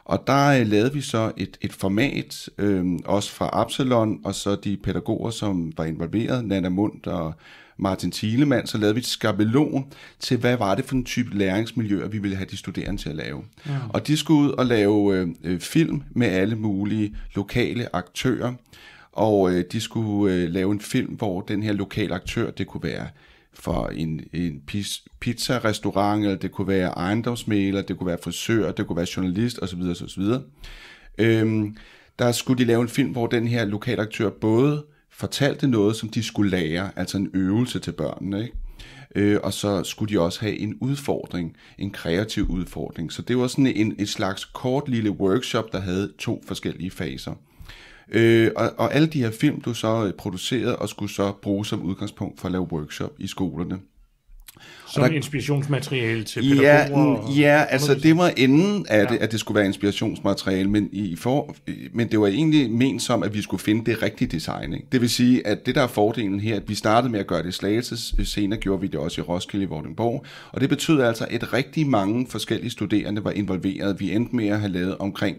Og der øh, lavede vi så et, et format, øh, også fra Absalon, og så de pædagoger, som var involveret, Nana Mundt og Martin Thielemann, så lavede vi et skabelon til, hvad var det for en type læringsmiljøer, vi ville have de studerende til at lave. Ja. Og de skulle ud og lave øh, øh film med alle mulige lokale aktører og øh, de skulle øh, lave en film, hvor den her lokale aktør, det kunne være for en, en pizza-restaurant, eller det kunne være ejendomsmæler, det kunne være frisør, det kunne være journalist osv. osv. Øhm, der skulle de lave en film, hvor den her lokale aktør både fortalte noget, som de skulle lære, altså en øvelse til børnene, ikke? Øh, og så skulle de også have en udfordring, en kreativ udfordring. Så det var sådan en, et slags kort lille workshop, der havde to forskellige faser. Øh, og, og alle de her film, du så producerede og skulle så bruge som udgangspunkt for at lave workshop i skolerne. Som der, inspirationsmateriale til pædagoger? Ja, og, ja altså det var inden, at, ja. det, at det skulle være inspirationsmateriale, men, i for, men det var egentlig ment som, at vi skulle finde det rigtige design. Ikke? Det vil sige, at det der er fordelen her, at vi startede med at gøre det i Slagelse, senere gjorde vi det også i Roskilde i Vordingborg, og det betød altså, at rigtig mange forskellige studerende var involveret. Vi endte med at have lavet omkring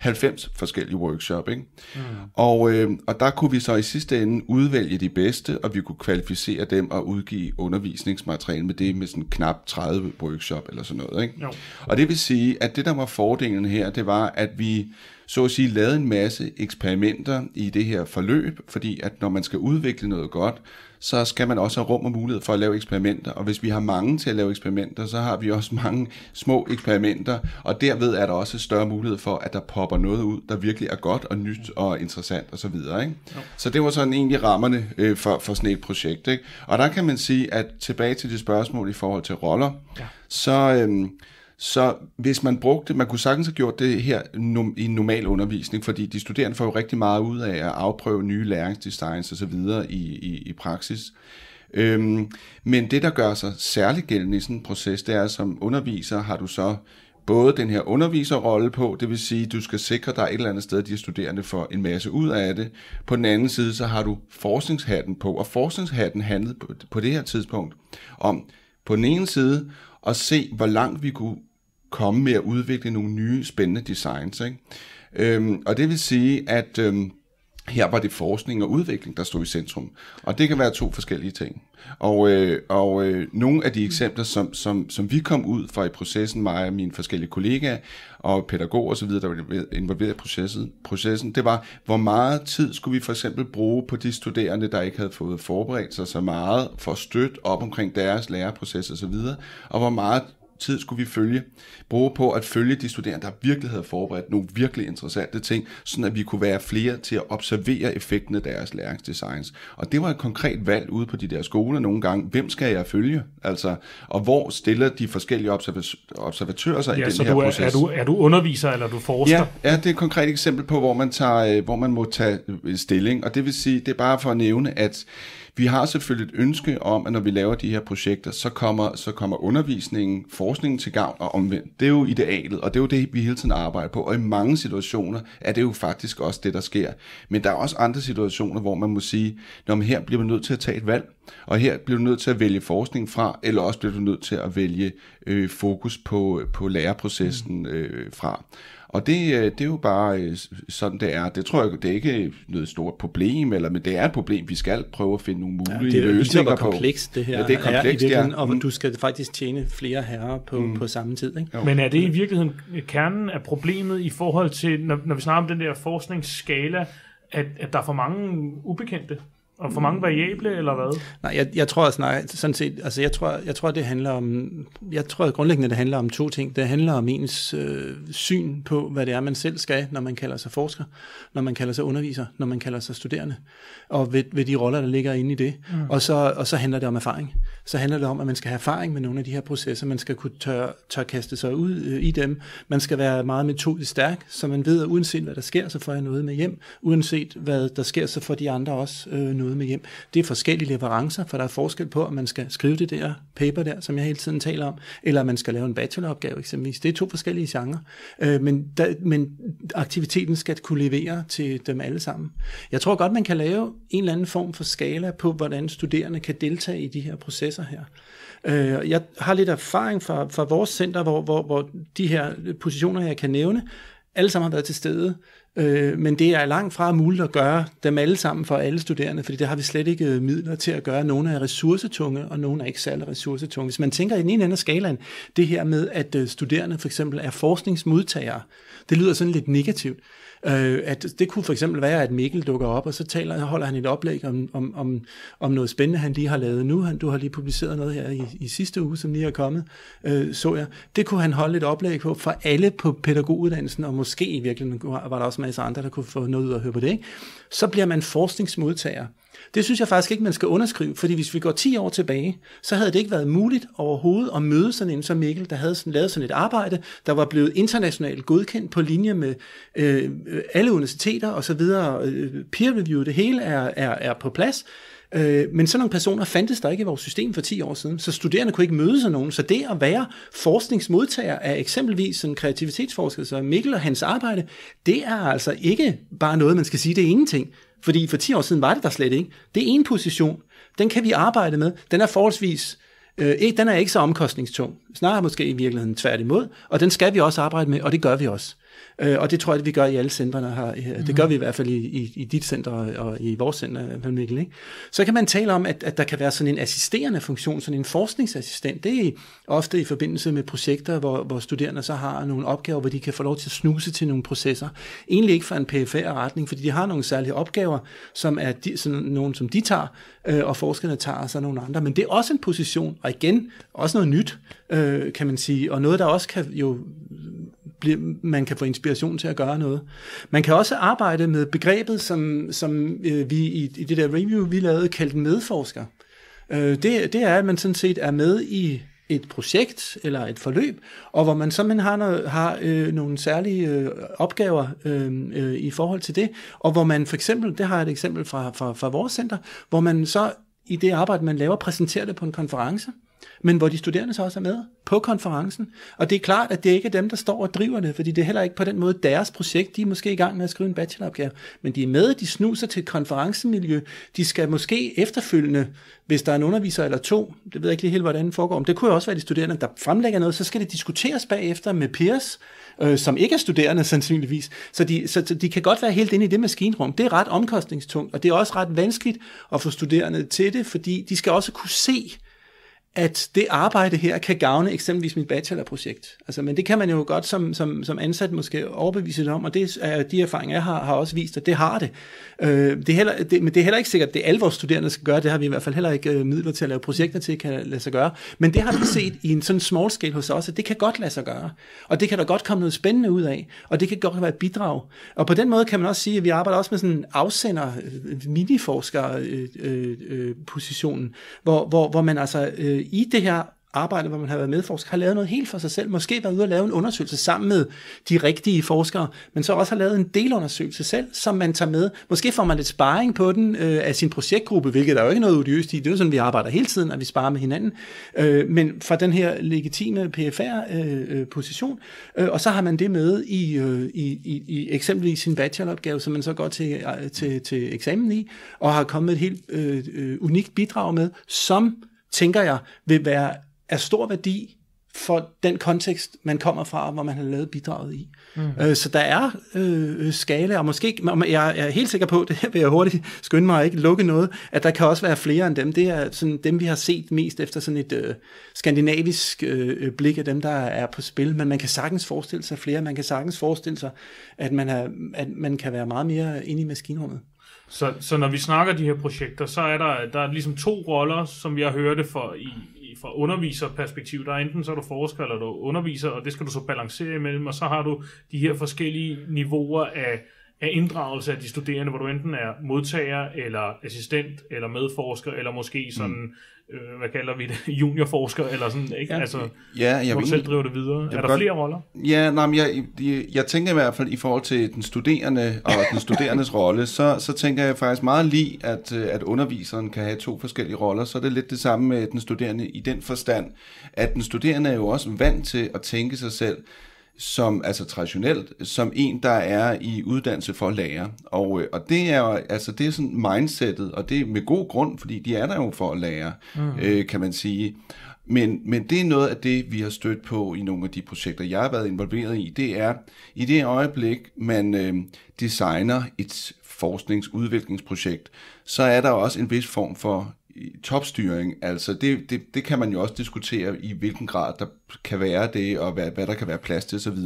90 forskellige workshop. Ikke? Mm. Og, øh, og der kunne vi så i sidste ende udvælge de bedste, og vi kunne kvalificere dem og udgive undervisningsmateriale med det med sådan knap 30 workshop eller sådan noget. Ikke? Jo. Og det vil sige, at det der var fordelen her, det var, at vi så at sige lavede en masse eksperimenter i det her forløb, fordi at når man skal udvikle noget godt, så skal man også have rum og mulighed for at lave eksperimenter. Og hvis vi har mange til at lave eksperimenter, så har vi også mange små eksperimenter, og derved er der også større mulighed for, at der popper noget ud, der virkelig er godt og nyt og interessant osv. Og ikke? Så det var sådan egentlig rammerne øh, for, for sådan et projekt. Ikke? Og der kan man sige, at tilbage til det spørgsmål i forhold til roller, ja. så... Øh, så hvis man brugte, man kunne sagtens have gjort det her i normal undervisning, fordi de studerende får jo rigtig meget ud af at afprøve nye læringsdesigns osv. I, i, i praksis. Øhm, men det, der gør sig særlig gældende i sådan en proces, det er, at som underviser har du så både den her underviserrolle på, det vil sige, at du skal sikre dig et eller andet sted, at de studerende får en masse ud af det. På den anden side, så har du forskningshatten på, og forskningshatten handlede på det her tidspunkt om på den ene side og se, hvor langt vi kunne komme med at udvikle nogle nye spændende designs. Ikke? Øhm, og det vil sige, at øhm, her var det forskning og udvikling, der stod i centrum. Og det kan være to forskellige ting. Og, øh, og øh, nogle af de eksempler, som, som, som vi kom ud fra i processen, mig og mine forskellige kollegaer og pædagoger osv., der var involveret i processen, processen, det var, hvor meget tid skulle vi for eksempel bruge på de studerende, der ikke havde fået forberedt sig så meget for at støtte op omkring deres læreproces osv., og, og hvor meget tid skulle vi følge, bruge på at følge de studerende, der virkelig havde forberedt nogle virkelig interessante ting, sådan at vi kunne være flere til at observere effekten af deres læringsdesigns. Og det var et konkret valg ude på de der skoler nogle gange. Hvem skal jeg følge? Altså, og hvor stiller de forskellige observatører sig ja, i den så her du er, proces? Er du, er du underviser, eller er du forsker? Ja, ja, det er et konkret eksempel på, hvor man, tager, øh, hvor man må tage øh, stilling. Og det vil sige, det er bare for at nævne, at vi har selvfølgelig et ønske om, at når vi laver de her projekter, så kommer, så kommer undervisningen, forskningen til gavn og omvendt. Det er jo idealet, og det er jo det, vi hele tiden arbejder på. Og i mange situationer er det jo faktisk også det, der sker. Men der er også andre situationer, hvor man må sige, når man her bliver man nødt til at tage et valg, og her bliver du nødt til at vælge forskning fra, eller også bliver du nødt til at vælge øh, fokus på, på læreprocessen mm. øh, fra. Og det, øh, det er jo bare øh, sådan, det er. Det tror jeg, det er ikke noget stort problem, eller, men det er et problem, vi skal prøve at finde nogle mulige ja, det er, ligesom løsninger det er komplekst, det her. Ja, det er komplekst, er ja. Og mm. du skal faktisk tjene flere herrer på, mm. på samme tid. Ikke? Men er det i virkeligheden kernen af problemet i forhold til, når, når vi snakker om den der forskningsskala, at, at der er for mange ubekendte? Og for mange mm. variable, eller hvad? Nej, jeg, jeg tror nej, sådan set, altså jeg tror, jeg tror, det handler om, jeg tror grundlæggende, det handler om to ting. Det handler om ens øh, syn på, hvad det er, man selv skal, når man kalder sig forsker, når man kalder sig underviser, når man kalder sig studerende, og ved, ved de roller, der ligger inde i det. Mm. Og, så, og så handler det om erfaring. Så handler det om, at man skal have erfaring med nogle af de her processer, man skal kunne tør, tør kaste sig ud øh, i dem, man skal være meget metodisk stærk, så man ved, at uanset hvad der sker, så får jeg noget med hjem, uanset hvad der sker, så får de andre også øh, noget noget med hjem. Det er forskellige leverancer, for der er forskel på, om man skal skrive det der paper der, som jeg hele tiden taler om, eller om man skal lave en bacheloropgave eksempelvis. Det er to forskellige genrer. Øh, men, der, men aktiviteten skal kunne levere til dem alle sammen. Jeg tror godt, man kan lave en eller anden form for skala på, hvordan studerende kan deltage i de her processer her. Øh, jeg har lidt erfaring fra, fra vores center, hvor, hvor, hvor de her positioner, jeg kan nævne, alle sammen har været til stede Øh, men det er langt fra muligt at gøre dem alle sammen for alle studerende, fordi det har vi slet ikke øh, midler til at gøre. Nogle er ressourcetunge, og nogle er ikke særlig ressourcetunge. Hvis man tænker i den ene ende af skalaen, det her med, at øh, studerende for eksempel er forskningsmodtagere, det lyder sådan lidt negativt. Øh, at det kunne for eksempel være, at Mikkel dukker op, og så taler, holder han et oplæg om, om, om, om noget spændende, han lige har lavet nu. Han, du har lige publiceret noget her i, i sidste uge, som lige er kommet, øh, så jeg. Det kunne han holde et oplæg på for alle på pædagoguddannelsen, og måske i virkeligheden var der også masse andre, der kunne få noget ud at høre på det, ikke? så bliver man forskningsmodtager. Det synes jeg faktisk ikke, man skal underskrive, fordi hvis vi går 10 år tilbage, så havde det ikke været muligt overhovedet at møde sådan en som Mikkel, der havde sådan, lavet sådan et arbejde, der var blevet internationalt godkendt på linje med øh, alle universiteter osv., øh, peer review, det hele er, er, er på plads. Øh, men sådan nogle personer fandtes der ikke i vores system for 10 år siden, så studerende kunne ikke møde sådan nogen. Så det at være forskningsmodtager af eksempelvis en kreativitetsforsker, så Mikkel og hans arbejde, det er altså ikke bare noget, man skal sige, det er ingenting. Fordi for 10 år siden var det der slet ikke. Det er en position. Den kan vi arbejde med. Den er forholdsvis øh, den er ikke så omkostningstung. Snarere måske i virkeligheden tværtimod, og den skal vi også arbejde med, og det gør vi også. Øh, og det tror jeg, at vi gør i alle centrene her. Mm. Det gør mhm. vi i hvert fald i, i, i dit center og i vores center, Mikkel. Ikke? Så kan man tale om, at, at der kan være sådan en assisterende funktion, sådan en forskningsassistent. Det er ofte i forbindelse med projekter, hvor, hvor studerende så har nogle opgaver, hvor de kan få lov til at snuse til nogle processer. Egentlig ikke fra en pfr retning, fordi de har nogle særlige opgaver, som er de, sådan nogle, som de tager, øh, og forskerne tager så nogle andre. Men det er også en position, og igen, også noget nyt, øh, kan man sige, og noget, der også kan jo man kan få inspiration til at gøre noget. Man kan også arbejde med begrebet, som, som øh, vi i, i det der review, vi lavede, kaldte medforsker. Øh, det, det er, at man sådan set er med i et projekt eller et forløb, og hvor man simpelthen har, noget, har øh, nogle særlige øh, opgaver øh, øh, i forhold til det, og hvor man for eksempel, det har jeg et eksempel fra, fra, fra vores center, hvor man så i det arbejde, man laver, præsenterer det på en konference, men hvor de studerende så også er med på konferencen. Og det er klart, at det ikke er dem, der står og driver det, fordi det er heller ikke på den måde deres projekt. De er måske i gang med at skrive en bacheloropgave, men de er med, de snuser til konferencemiljø. De skal måske efterfølgende, hvis der er en underviser eller to, det ved jeg ikke lige helt, hvordan det foregår, men det kunne jo også være de studerende, der fremlægger noget, så skal det diskuteres bagefter med peers, øh, som ikke er studerende sandsynligvis. Så de, så de kan godt være helt inde i det maskinrum. Det er ret omkostningstungt, og det er også ret vanskeligt at få studerende til det, fordi de skal også kunne se, at det arbejde her kan gavne eksempelvis mit bachelorprojekt. Altså, men det kan man jo godt som, som, som ansat måske overbevise det om, og det er de erfaringer, jeg har, har også vist, at det har det. Øh, det, er heller, det. Men det er heller ikke sikkert, at det alle vores studerende skal gøre, det har vi i hvert fald heller ikke øh, midler til at lave projekter til, kan lade sig gøre. Men det har vi set i en sådan small scale hos os, at det kan godt lade sig gøre. Og det kan der godt komme noget spændende ud af, og det kan godt være et bidrag. Og på den måde kan man også sige, at vi arbejder også med sådan afsender, øh, miniforsker øh, øh, øh, positionen, hvor, hvor, hvor man altså øh, i det her arbejde, hvor man har været medforsker, har lavet noget helt for sig selv. Måske været ude og lave en undersøgelse sammen med de rigtige forskere, men så også har lavet en delundersøgelse selv, som man tager med. Måske får man lidt sparring på den øh, af sin projektgruppe, hvilket der er jo ikke noget odiøst i. Det er jo sådan, vi arbejder hele tiden, at vi sparer med hinanden. Øh, men fra den her legitime PFR-position, øh, øh, øh, og så har man det med i, øh, i, i, i eksempelvis sin bacheloropgave, som man så går til, øh, til, til eksamen i, og har kommet et helt øh, øh, unikt bidrag med, som tænker jeg, vil være af stor værdi for den kontekst, man kommer fra, hvor man har lavet bidraget i. Mm. Øh, så der er øh, skala, og måske, jeg er helt sikker på, det vil jeg hurtigt skynde mig at ikke lukke noget, at der kan også være flere end dem. Det er sådan dem, vi har set mest efter sådan et øh, skandinavisk øh, blik af dem, der er på spil, men man kan sagtens forestille sig flere, man kan sagtens forestille sig, at man, er, at man kan være meget mere inde i maskinrummet. Så, så når vi snakker de her projekter, så er der, der er ligesom to roller, som jeg hørte for i, i fra underviserperspektiv. Der er enten så er du forsker eller du underviser, og det skal du så balancere imellem, og så har du de her forskellige niveauer af, af inddragelse af de studerende, hvor du enten er modtager, eller assistent, eller medforsker, eller måske sådan mm øh, hvad kalder vi det, juniorforsker eller sådan, ikke? Ja. Altså, ja, jeg hvor du selv driver det videre. Er der godt... flere roller? Ja, nej, men jeg, jeg, jeg tænker i hvert fald i forhold til den studerende og den studerendes rolle, så, så tænker jeg faktisk meget lige, at, øh, at underviseren kan have to forskellige roller, så er det lidt det samme med den studerende i den forstand, at den studerende er jo også vant til at tænke sig selv som altså traditionelt, som en, der er i uddannelse for lærer. Og, øh, og det er altså det er sådan mindsetet, og det er med god grund, fordi de er der jo for at lære, mm. øh, kan man sige. Men, men det er noget af det, vi har stødt på i nogle af de projekter, jeg har været involveret i, det er, i det øjeblik, man øh, designer et forsknings- udviklingsprojekt, så er der også en vis form for topstyring, altså det, det, det kan man jo også diskutere i hvilken grad der kan være det, og hvad, hvad der kan være plads til osv.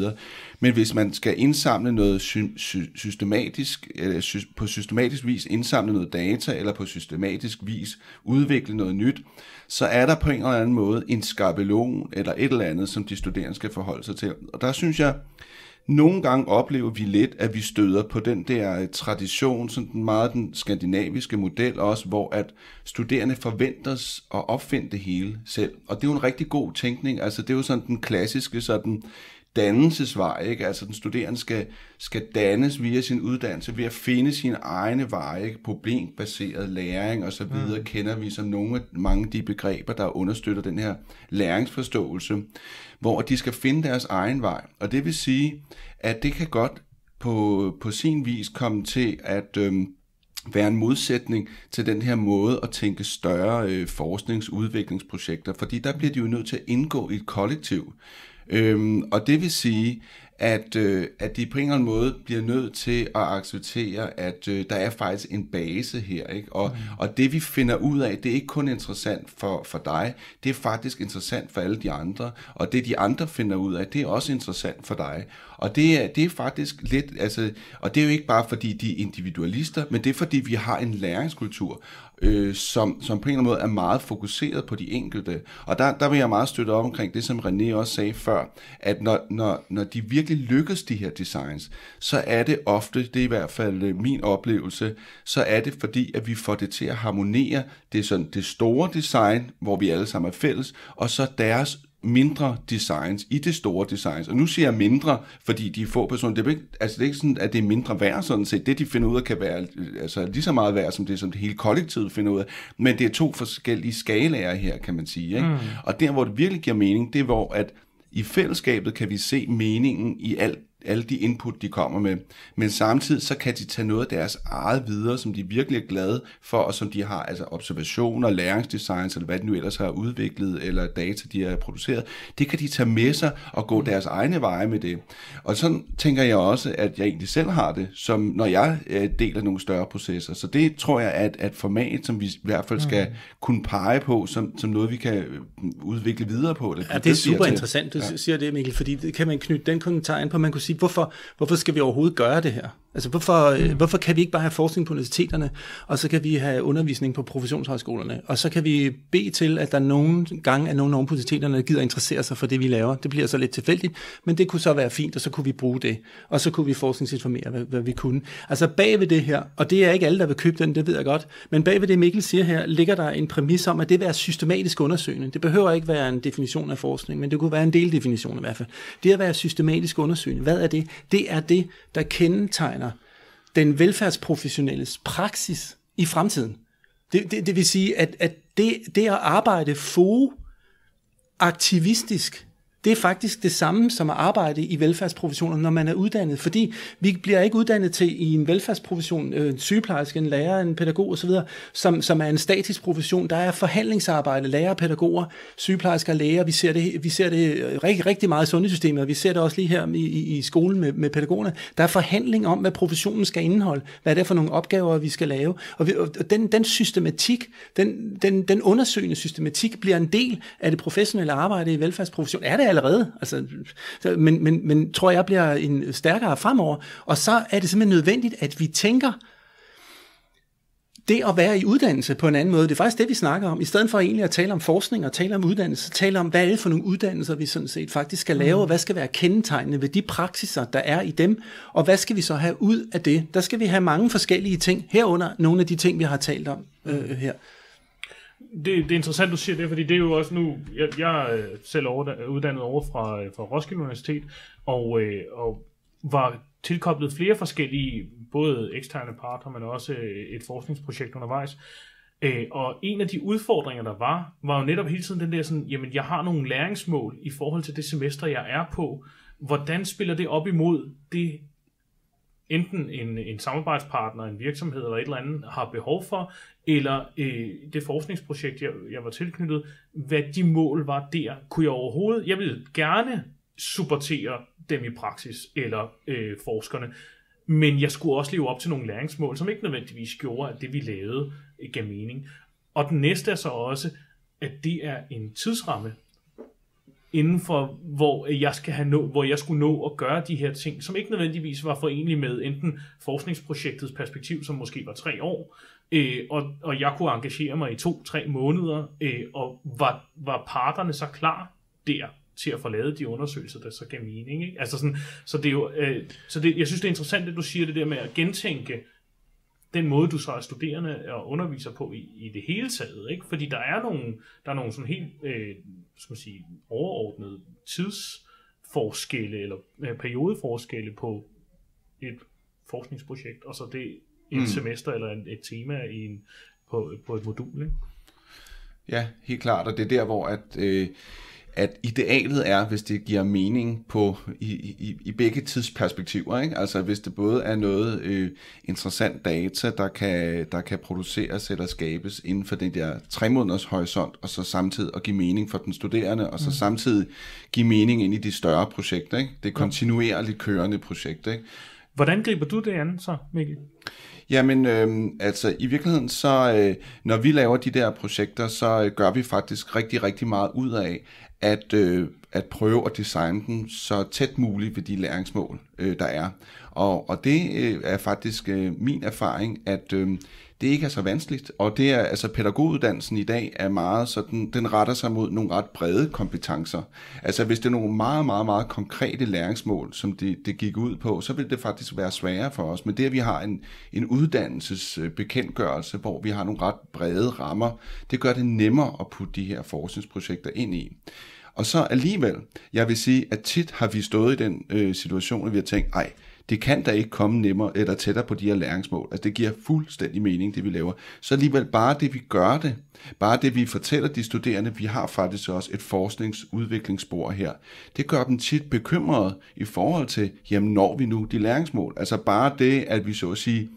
Men hvis man skal indsamle noget sy, sy, systematisk, eller sy, på systematisk vis indsamle noget data, eller på systematisk vis udvikle noget nyt, så er der på en eller anden måde en skabelon eller et eller andet, som de studerende skal forholde sig til. Og der synes jeg, øh, nogle gange oplever vi lidt, at vi støder på den der øh, tradition, sådan den meget den skandinaviske model også, hvor at studerende forventes at opfinde det hele selv. Og det er jo en rigtig god tænkning, altså det er jo sådan den klassiske sådan dannelsesvej, ikke? altså den studerende skal, skal dannes via sin uddannelse, ved at finde sine egne veje, ikke? problembaseret læring og videre, mm. kender vi som nogle af mange af de begreber, der understøtter den her læringsforståelse hvor de skal finde deres egen vej. Og det vil sige, at det kan godt på, på sin vis komme til at øh, være en modsætning til den her måde at tænke større øh, forskningsudviklingsprojekter, fordi der bliver de jo nødt til at indgå i et kollektiv. Øhm, og det vil sige, at, øh, at de på en eller anden måde bliver nødt til at acceptere, at øh, der er faktisk en base her. Ikke? Og, mm. og det vi finder ud af, det er ikke kun interessant for, for dig, det er faktisk interessant for alle de andre. Og det de andre finder ud af, det er også interessant for dig. Og det er, det er faktisk lidt, altså, og det er jo ikke bare fordi de er individualister, men det er fordi vi har en læringskultur øh, som, som på en eller anden måde er meget fokuseret på de enkelte. Og der, der vil jeg meget støtte op omkring det, som René også sagde før, at når, når, når de virkelig lykkes, de her designs, så er det ofte, det er i hvert fald øh, min oplevelse, så er det fordi, at vi får det til at harmonere det, sådan, det store design, hvor vi alle sammen er fælles, og så deres mindre designs i det store designs. Og nu siger jeg mindre, fordi de er få personer. Det er ikke, altså det er ikke sådan, at det er mindre værd sådan set. Det, de finder ud af, kan være altså, lige så meget værd, som det, som det hele kollektivet finder ud af. Men det er to forskellige skalaer her, kan man sige. Ikke? Mm. Og der, hvor det virkelig giver mening, det er, hvor at i fællesskabet kan vi se meningen i alt alle de input, de kommer med. Men samtidig så kan de tage noget af deres eget videre, som de virkelig er glade for, og som de har, altså observationer, læringsdesigns, eller hvad de nu ellers har udviklet, eller data, de har produceret, det kan de tage med sig og gå mm. deres egne veje med det. Og sådan tænker jeg også, at jeg egentlig selv har det, som når jeg øh, deler nogle større processer. Så det tror jeg er et, format, som vi i hvert fald skal mm. kunne pege på, som, som noget, vi kan øh, udvikle videre på. Det, ja, det er super interessant, du ja. siger det, Mikkel, fordi det kan man knytte den kommentar ind på, man kunne sige, hvorfor, hvorfor skal vi overhovedet gøre det her? Altså, hvorfor, øh, mm. hvorfor kan vi ikke bare have forskning på universiteterne, og så kan vi have undervisning på professionshøjskolerne, og så kan vi bede til, at der nogle gange er nogen af universiteterne, der gider interessere sig for det, vi laver. Det bliver så lidt tilfældigt, men det kunne så være fint, og så kunne vi bruge det, og så kunne vi forskningsinformere, hvad, hvad vi kunne. Altså, bag ved det her, og det er ikke alle, der vil købe den, det ved jeg godt, men bag ved det, Mikkel siger her, ligger der en præmis om, at det vil være systematisk undersøgende. Det behøver ikke være en definition af forskning, men det kunne være en deldefinition i hvert fald. Det at være systematisk undersøgende, hvad er det? Det er det, der kendetegner den velfærdsprofessionelles praksis i fremtiden. Det, det, det vil sige, at, at det, det at arbejde FOE aktivistisk det er faktisk det samme som at arbejde i velfærdsprovisioner, når man er uddannet. Fordi vi bliver ikke uddannet til i en velfærdsprovision, øh, en sygeplejerske, en lærer, en pædagog osv., som, som er en statisk profession. Der er forhandlingsarbejde, lærer, pædagoger, sygeplejersker, læger. Vi ser det, vi ser det øh, rigtig, rigtig meget i sundhedssystemet, og vi ser det også lige her i, i, i skolen med, med pædagogerne. Der er forhandling om, hvad professionen skal indeholde, hvad det er for nogle opgaver, vi skal lave. Og, vi, og den, den systematik, den, den, den undersøgende systematik, bliver en del af det professionelle arbejde i velfærdsprofessionen. Er det allerede, altså, så, men, men, men tror jeg bliver en stærkere fremover. Og så er det simpelthen nødvendigt, at vi tænker, det at være i uddannelse på en anden måde, det er faktisk det, vi snakker om. I stedet for egentlig at tale om forskning og tale om uddannelse, tale om, hvad er det for nogle uddannelser, vi sådan set faktisk skal lave, mm. og hvad skal være kendetegnende ved de praksiser, der er i dem, og hvad skal vi så have ud af det? Der skal vi have mange forskellige ting herunder, nogle af de ting, vi har talt om øh, mm. her det, det er interessant, du siger det, fordi det er jo også nu, jeg, jeg øh, er selv over, uddannet over fra, øh, fra Roskilde Universitet, og, øh, og var tilkoblet flere forskellige, både eksterne parter, men også øh, et forskningsprojekt undervejs. Øh, og en af de udfordringer, der var, var jo netop hele tiden den der sådan, jamen jeg har nogle læringsmål i forhold til det semester, jeg er på. Hvordan spiller det op imod det enten en, en samarbejdspartner, en virksomhed eller et eller andet har behov for, eller øh, det forskningsprojekt, jeg, jeg var tilknyttet, hvad de mål var der. Kunne jeg overhovedet, jeg ville gerne supportere dem i praksis, eller øh, forskerne, men jeg skulle også leve op til nogle læringsmål, som ikke nødvendigvis gjorde, at det vi lavede øh, gav mening. Og den næste er så også, at det er en tidsramme, inden for, hvor jeg, skal have nå, hvor jeg skulle nå at gøre de her ting, som ikke nødvendigvis var forenlig med enten forskningsprojektets perspektiv, som måske var tre år, øh, og, og jeg kunne engagere mig i to-tre måneder, øh, og var, var parterne så klar der til at få lavet de undersøgelser, der så gav mening. Ikke? Altså sådan, så det er jo, øh, så det, jeg synes, det er interessant, at du siger det der med at gentænke den måde, du så er studerende og underviser på i, i det hele taget. Ikke? Fordi der er nogle, der er nogle sådan helt øh, skal man sige, overordnede tidsforskelle eller øh, periodeforskelle på et forskningsprojekt, og så det et mm. semester eller en, et tema i en, på, på et modul. Ikke? Ja, helt klart, og det er der, hvor at øh, at idealet er, hvis det giver mening på i, i, i begge tidsperspektiver. Ikke? Altså hvis det både er noget øh, interessant data, der kan, der kan produceres eller skabes inden for den der tre måneders horisont, og så samtidig at give mening for den studerende, og så mm. samtidig give mening ind i de større projekter. Ikke? Det kontinuerligt kørende projekt. Ikke? Hvordan griber du det an så, Mikkel? Jamen, øh, altså i virkeligheden, så øh, når vi laver de der projekter, så øh, gør vi faktisk rigtig, rigtig meget ud af, at, øh, at prøve at designe den så tæt muligt ved de læringsmål, øh, der er. Og, og det øh, er faktisk øh, min erfaring, at øh, det ikke er så vanskeligt. Og det er, altså pædagoguddannelsen i dag er meget, så den, den retter sig mod nogle ret brede kompetencer. Altså hvis det er nogle meget, meget, meget konkrete læringsmål, som det, det gik ud på, så vil det faktisk være sværere for os. Men det, at vi har en, en uddannelsesbekendtgørelse, hvor vi har nogle ret brede rammer, det gør det nemmere at putte de her forskningsprojekter ind i. Og så alligevel, jeg vil sige, at tit har vi stået i den øh, situation, at vi har tænkt, ej, det kan da ikke komme nemmere eller tættere på de her læringsmål. Altså det giver fuldstændig mening, det vi laver. Så alligevel bare det, vi gør det, bare det, vi fortæller de studerende, vi har faktisk også et forskningsudviklingsspor her. Det gør dem tit bekymrede i forhold til, jamen når vi nu de læringsmål? Altså bare det, at vi så at sige,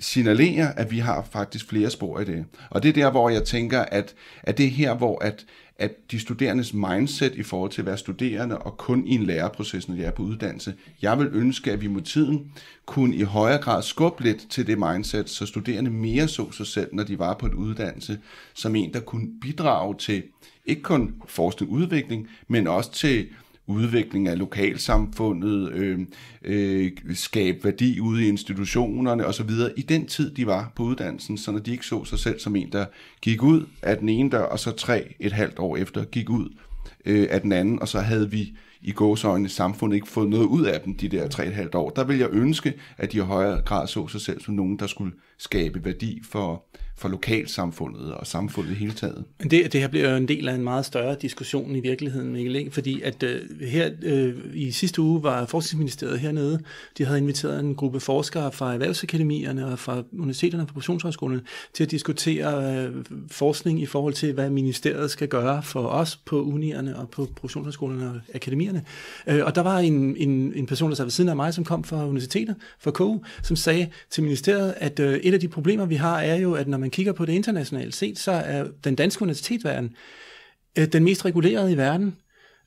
signalerer, at vi har faktisk flere spor i det. Og det er der, hvor jeg tænker, at, at det er her, hvor at, at de studerendes mindset i forhold til at være studerende og kun i en læreproces, når de er på uddannelse. Jeg vil ønske, at vi mod tiden kunne i højere grad skubbe lidt til det mindset, så studerende mere så sig selv, når de var på en uddannelse, som en, der kunne bidrage til ikke kun forskning og udvikling, men også til udvikling af lokalsamfundet, øh, øh, skabe værdi ude i institutionerne osv., i den tid, de var på uddannelsen, så når de ikke så sig selv som en, der gik ud af den ene dør, og så tre et halvt år efter gik ud øh, af den anden, og så havde vi i gåsøjne samfundet ikke fået noget ud af dem de der tre et halvt år. Der vil jeg ønske, at de i højere grad så sig selv som nogen, der skulle skabe værdi for, for lokalsamfundet og samfundet i hele taget. Men det, det her bliver jo en del af en meget større diskussion i virkeligheden, Mikkel, ikke? fordi at øh, her øh, i sidste uge var Forskningsministeriet hernede, de havde inviteret en gruppe forskere fra erhvervsakademierne og fra universiteterne og professionshøjskolerne til at diskutere øh, forskning i forhold til, hvad ministeriet skal gøre for os på unierne og på professionshøjskolerne og akademierne. Øh, og der var en, en, en person, der sad ved siden af mig, som kom fra universitetet, fra KU, som sagde til ministeriet, at øh, et af de problemer, vi har, er jo, at når man man kigger på det internationalt set, så er den danske universitetsverden øh, den mest regulerede i verden.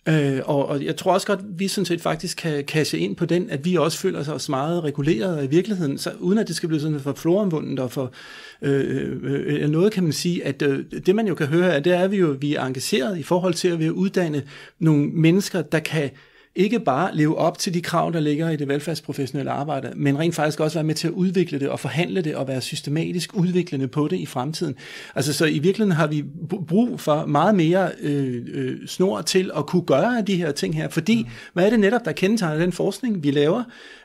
Øh, og, og jeg tror også godt, vi sådan set faktisk kan kasse ind på den, at vi også føler os meget reguleret i virkeligheden, så, uden at det skal blive sådan for floromvundet og for øh, øh, øh, noget kan man sige, at øh, det man jo kan høre, er, det er, at vi jo vi er engageret i forhold til at vi uddanne nogle mennesker, der kan ikke bare leve op til de krav, der ligger i det velfærdsprofessionelle arbejde, men rent faktisk også være med til at udvikle det og forhandle det og være systematisk udviklende på det i fremtiden. Altså så i virkeligheden har vi brug for meget mere øh, øh, snor til at kunne gøre de her ting her, fordi mm. hvad er det netop, der kendetegner den forskning, vi laver?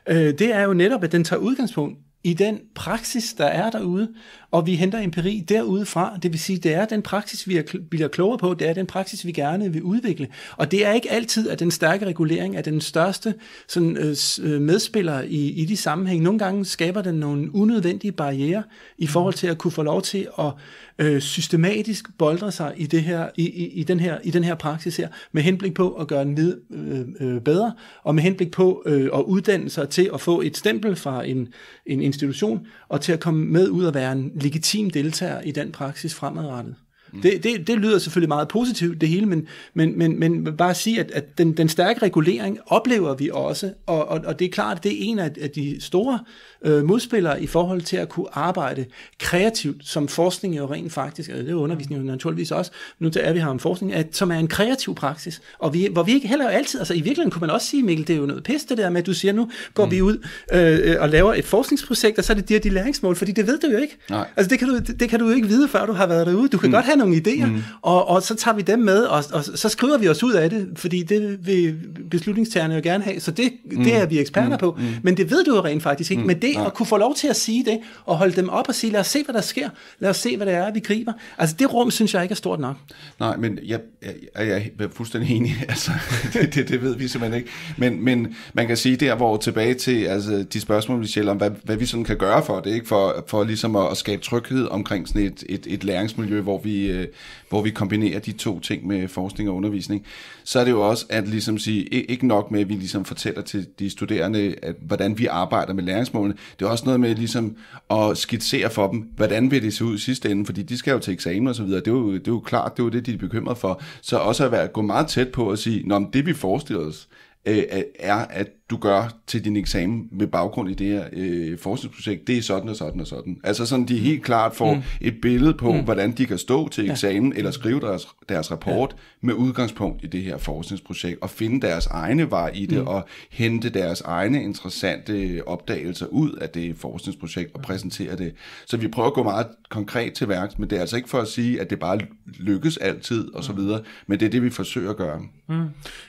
Øh, det er jo netop, at den tager udgangspunkt i den praksis, der er derude, og vi henter empiri derudefra. Det vil sige, det er den praksis, vi bliver klogere på, det er den praksis, vi gerne vil udvikle. Og det er ikke altid, at den stærke regulering er den største sådan, øh, øh medspiller i, i de sammenhæng. Nogle gange skaber den nogle unødvendige barriere i mm. forhold til at kunne få lov til at øh, systematisk boldre sig i, det her, i, i, i, den her, i den her praksis her, med henblik på at gøre den vid, øh, øh, bedre, og med henblik på øh, at uddanne sig til at få et stempel fra en, en institution, og til at komme med ud og være en legitim deltager i den praksis fremadrettet. Mm. Det, det, det lyder selvfølgelig meget positivt, det hele, men, men, men, men bare at sige, at, at den, den stærke regulering oplever vi også, og, og, og det er klart, at det er en af, af de store øh, modspillere i forhold til at kunne arbejde kreativt, som forskning jo rent faktisk, og altså, det er undervisning jo naturligvis også, nu er vi her om forskning, at, som er en kreativ praksis, og vi, hvor vi ikke heller altid, altså i virkeligheden kunne man også sige, Mikkel, det er jo noget pisse det der med, at du siger, nu går mm. vi ud øh, øh og laver et forskningsprojekt, og så er det de her de læringsmål, fordi det ved du jo ikke. Nej. Altså det kan, du, det, det kan du jo ikke vide, før du har været derude. Du kan mm. godt have nogle idéer, mm. og, og så tager vi dem med, og, og så skriver vi os ud af det, fordi det vil beslutningstagerne jo gerne have, så det, mm. det er vi eksperter mm. på, mm. men det ved du jo rent faktisk ikke, mm. men det det Nej. at kunne få lov til at sige det, og holde dem op og sige, lad os se, hvad der sker, lad os se, hvad det er, vi griber. Altså det rum, synes jeg ikke er stort nok. Nej, men jeg, jeg, jeg er fuldstændig enig, altså det, det, det ved vi simpelthen ikke. Men, men man kan sige der, hvor tilbage til altså, de spørgsmål, vi Michelle, om hvad, hvad vi sådan kan gøre for det, ikke? For, for ligesom at, at skabe tryghed omkring sådan et, et, et læringsmiljø, hvor vi, øh, hvor vi kombinerer de to ting med forskning og undervisning, så er det jo også at ligesom sige, ikke nok med, at vi ligesom fortæller til de studerende, at, hvordan vi arbejder med læringsmålene, det er også noget med ligesom at skitsere for dem, hvordan vil det se ud i sidste ende, fordi de skal jo til eksamen og så videre, det er jo, det er jo klart, det er jo det, de er bekymret for, så også at være, gå meget tæt på at sige, nå, det vi forestiller os, øh, er, at du gør til din eksamen med baggrund i det her øh, forskningsprojekt, det er sådan og sådan og sådan. Altså sådan, de helt klart får mm. et billede på, mm. hvordan de kan stå til eksamen ja. eller skrive deres, deres rapport ja. med udgangspunkt i det her forskningsprojekt, og finde deres egne vej i det, mm. og hente deres egne interessante opdagelser ud af det forskningsprojekt og præsentere det. Så vi prøver at gå meget konkret til værks, men det er altså ikke for at sige, at det bare lykkes altid og så mm. videre, men det er det, vi forsøger at gøre. Mm.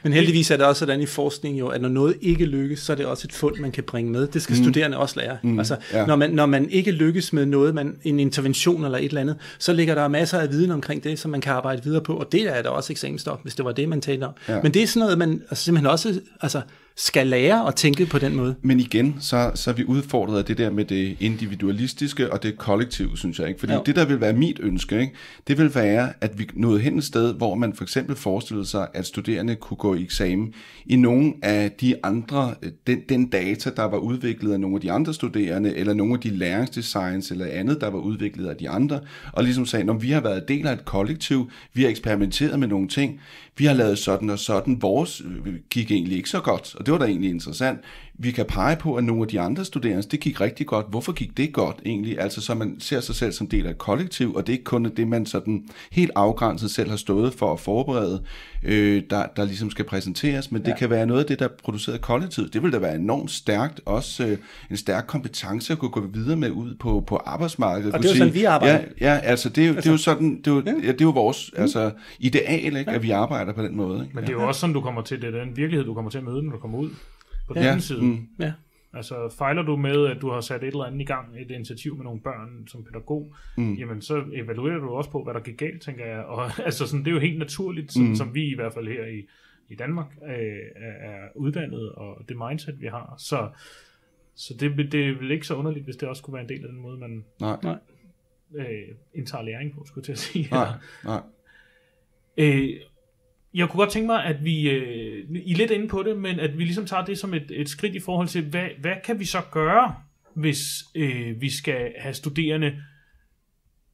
Men heldigvis er det også sådan i forskning jo, at når noget ikke lykkes, så er det også et fund, man kan bringe med. Det skal mm. studerende også lære. Mm. Altså, ja. når, man, når man ikke lykkes med noget, man, en intervention eller et eller andet, så ligger der masser af viden omkring det, som man kan arbejde videre på, og det er der også eksamensstof, hvis det var det, man talte om. Ja. Men det er sådan noget, man altså, simpelthen også altså, skal lære at tænke på den måde. Men igen, så, så er vi udfordret af det der med det individualistiske og det kollektive, synes jeg. Ikke? Fordi jo. det, der vil være mit ønske, ikke? det vil være, at vi nåede hen et sted, hvor man for eksempel forestillede sig, at studerende kunne gå i eksamen i nogle af de andre, øh, den, den data, der var udviklet af nogle af de andre studerende, eller nogle af de læringsdesigns eller andet, der var udviklet af de andre, og ligesom sagde, når vi har været del af et kollektiv, vi har eksperimenteret med nogle ting, vi har lavet sådan og sådan, vores øh, gik egentlig ikke så godt, og det var da egentlig interessant vi kan pege på, at nogle af de andre studerende, det gik rigtig godt. Hvorfor gik det godt egentlig? Altså så man ser sig selv som del af et kollektiv, og det er ikke kun det, man sådan helt afgrænset selv har stået for at forberede, øh, der, der ligesom skal præsenteres, men det ja. kan være noget af det, der er produceret kollektivt. Det vil da være enormt stærkt, også øh, en stærk kompetence at kunne gå videre med ud på, på arbejdsmarkedet. Og det er jo sådan, vi arbejder. Ja, ja altså det er, altså det er jo altså. sådan, det er ja. Ja, det er jo vores mm. altså, ideal, ikke, ja. at vi arbejder på den måde. Ikke? Men det er jo ja. også sådan, du kommer til, det er den virkelighed, du kommer til at møde, når du kommer ud på den ja. anden side. Mm. Ja. Altså fejler du med, at du har sat et eller andet i gang, et initiativ med nogle børn som pædagog, mm. jamen så evaluerer du også på, hvad der gik galt, tænker jeg. Og altså sådan, det er jo helt naturligt, sådan, mm. som vi i hvert fald her i, i Danmark øh, er uddannet, og det mindset, vi har. Så, så det, det er vel ikke så underligt, hvis det også kunne være en del af den måde, man nej. Øh, indtager læring på, skulle jeg til at sige. Nej, nej. Øh, jeg kunne godt tænke mig, at vi, øh, I er lidt inde på det, men at vi ligesom tager det som et, et skridt i forhold til, hvad, hvad kan vi så gøre, hvis øh, vi skal have studerende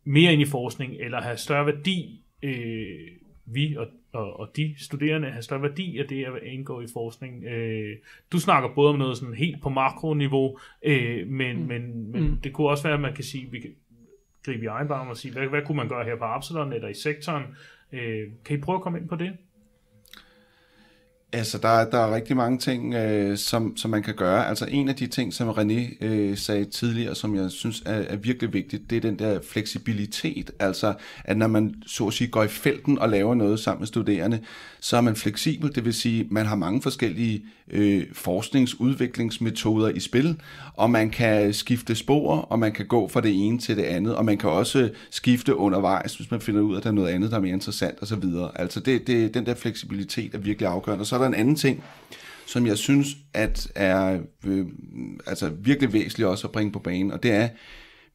mere ind i forskning, eller have større værdi, øh, vi og, og, og de studerende have større værdi af det at indgå i forskning. Øh, du snakker både om noget sådan helt på makroniveau, øh, men, mm. men, men mm. det kunne også være, at man kan sige, vi kan gribe i egen barm og sige, hvad, hvad kunne man gøre her på Absalon eller i sektoren, Øh, kan I prøve at komme ind på det? Altså, der, der er rigtig mange ting, øh, som, som man kan gøre. Altså, en af de ting, som René øh, sagde tidligere, som jeg synes er, er virkelig vigtigt, det er den der fleksibilitet. Altså, at når man så at sige går i felten og laver noget sammen med studerende, så er man fleksibel. Det vil sige, man har mange forskellige øh, forskningsudviklingsmetoder i spil, og man kan skifte spor, og man kan gå fra det ene til det andet, og man kan også skifte undervejs, hvis man finder ud af, at der er noget andet, der er mere interessant osv. Altså, det, det, den der fleksibilitet er virkelig afgørende. så er der en anden ting, som jeg synes at er øh, altså virkelig væsentligt også at bringe på banen, og det er,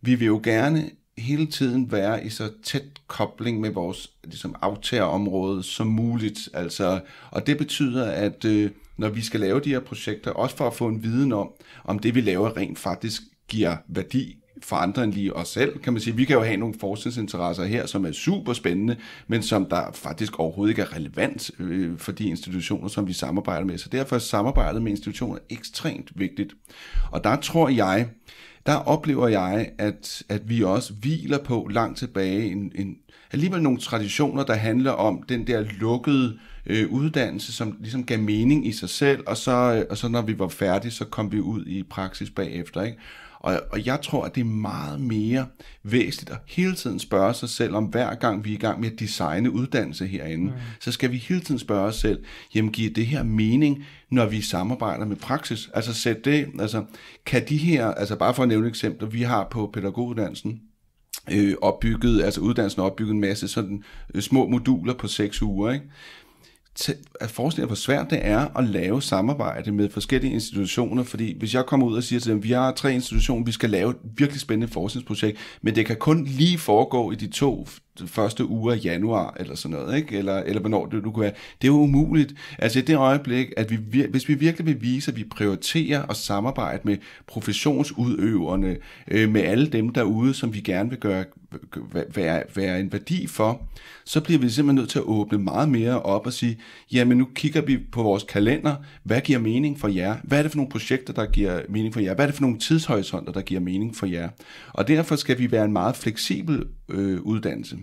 vi vil jo gerne hele tiden være i så tæt kobling med vores ligesom, aftagerområde som muligt. Altså, og det betyder, at øh, når vi skal lave de her projekter, også for at få en viden om, om det vi laver rent faktisk giver værdi for andre end lige os selv, kan man sige. Vi kan jo have nogle forskningsinteresser her, som er super spændende, men som der faktisk overhovedet ikke er relevant øh, for de institutioner, som vi samarbejder med. Så derfor er samarbejdet med institutioner ekstremt vigtigt. Og der tror jeg, der oplever jeg, at, at vi også hviler på langt tilbage en, en, alligevel nogle traditioner, der handler om den der lukkede øh, uddannelse, som ligesom gav mening i sig selv, og så, og så når vi var færdige, så kom vi ud i praksis bagefter. Ikke? Og, og jeg tror, at det er meget mere væsentligt at hele tiden spørge sig selv om, hver gang vi er i gang med at designe uddannelse herinde, mm. så skal vi hele tiden spørge os selv, jamen giver det her mening, når vi samarbejder med praksis? Altså sæt det, altså kan de her, altså bare for at nævne eksempler, vi har på pædagoguddannelsen, øh, opbygget, altså uddannelsen opbygget en masse sådan øh, små moduler på seks uger, ikke? at forskning er, for svært det er at lave samarbejde med forskellige institutioner, fordi hvis jeg kommer ud og siger til dem, vi har tre institutioner, vi skal lave et virkelig spændende forskningsprojekt, men det kan kun lige foregå i de to første uge af januar, eller sådan noget, ikke? Eller, eller hvornår du, du kunne være. Det er jo umuligt. Altså i det øjeblik, at vi, hvis vi virkelig vil vise, at vi prioriterer og samarbejde med professionsudøverne, øh, med alle dem derude, som vi gerne vil gøre, være, være en værdi for, så bliver vi simpelthen nødt til at åbne meget mere op og sige, jamen nu kigger vi på vores kalender, hvad giver mening for jer? Hvad er det for nogle projekter, der giver mening for jer? Hvad er det for nogle tidshorisonter, der giver mening for jer? Og derfor skal vi være en meget fleksibel øh, uddannelse.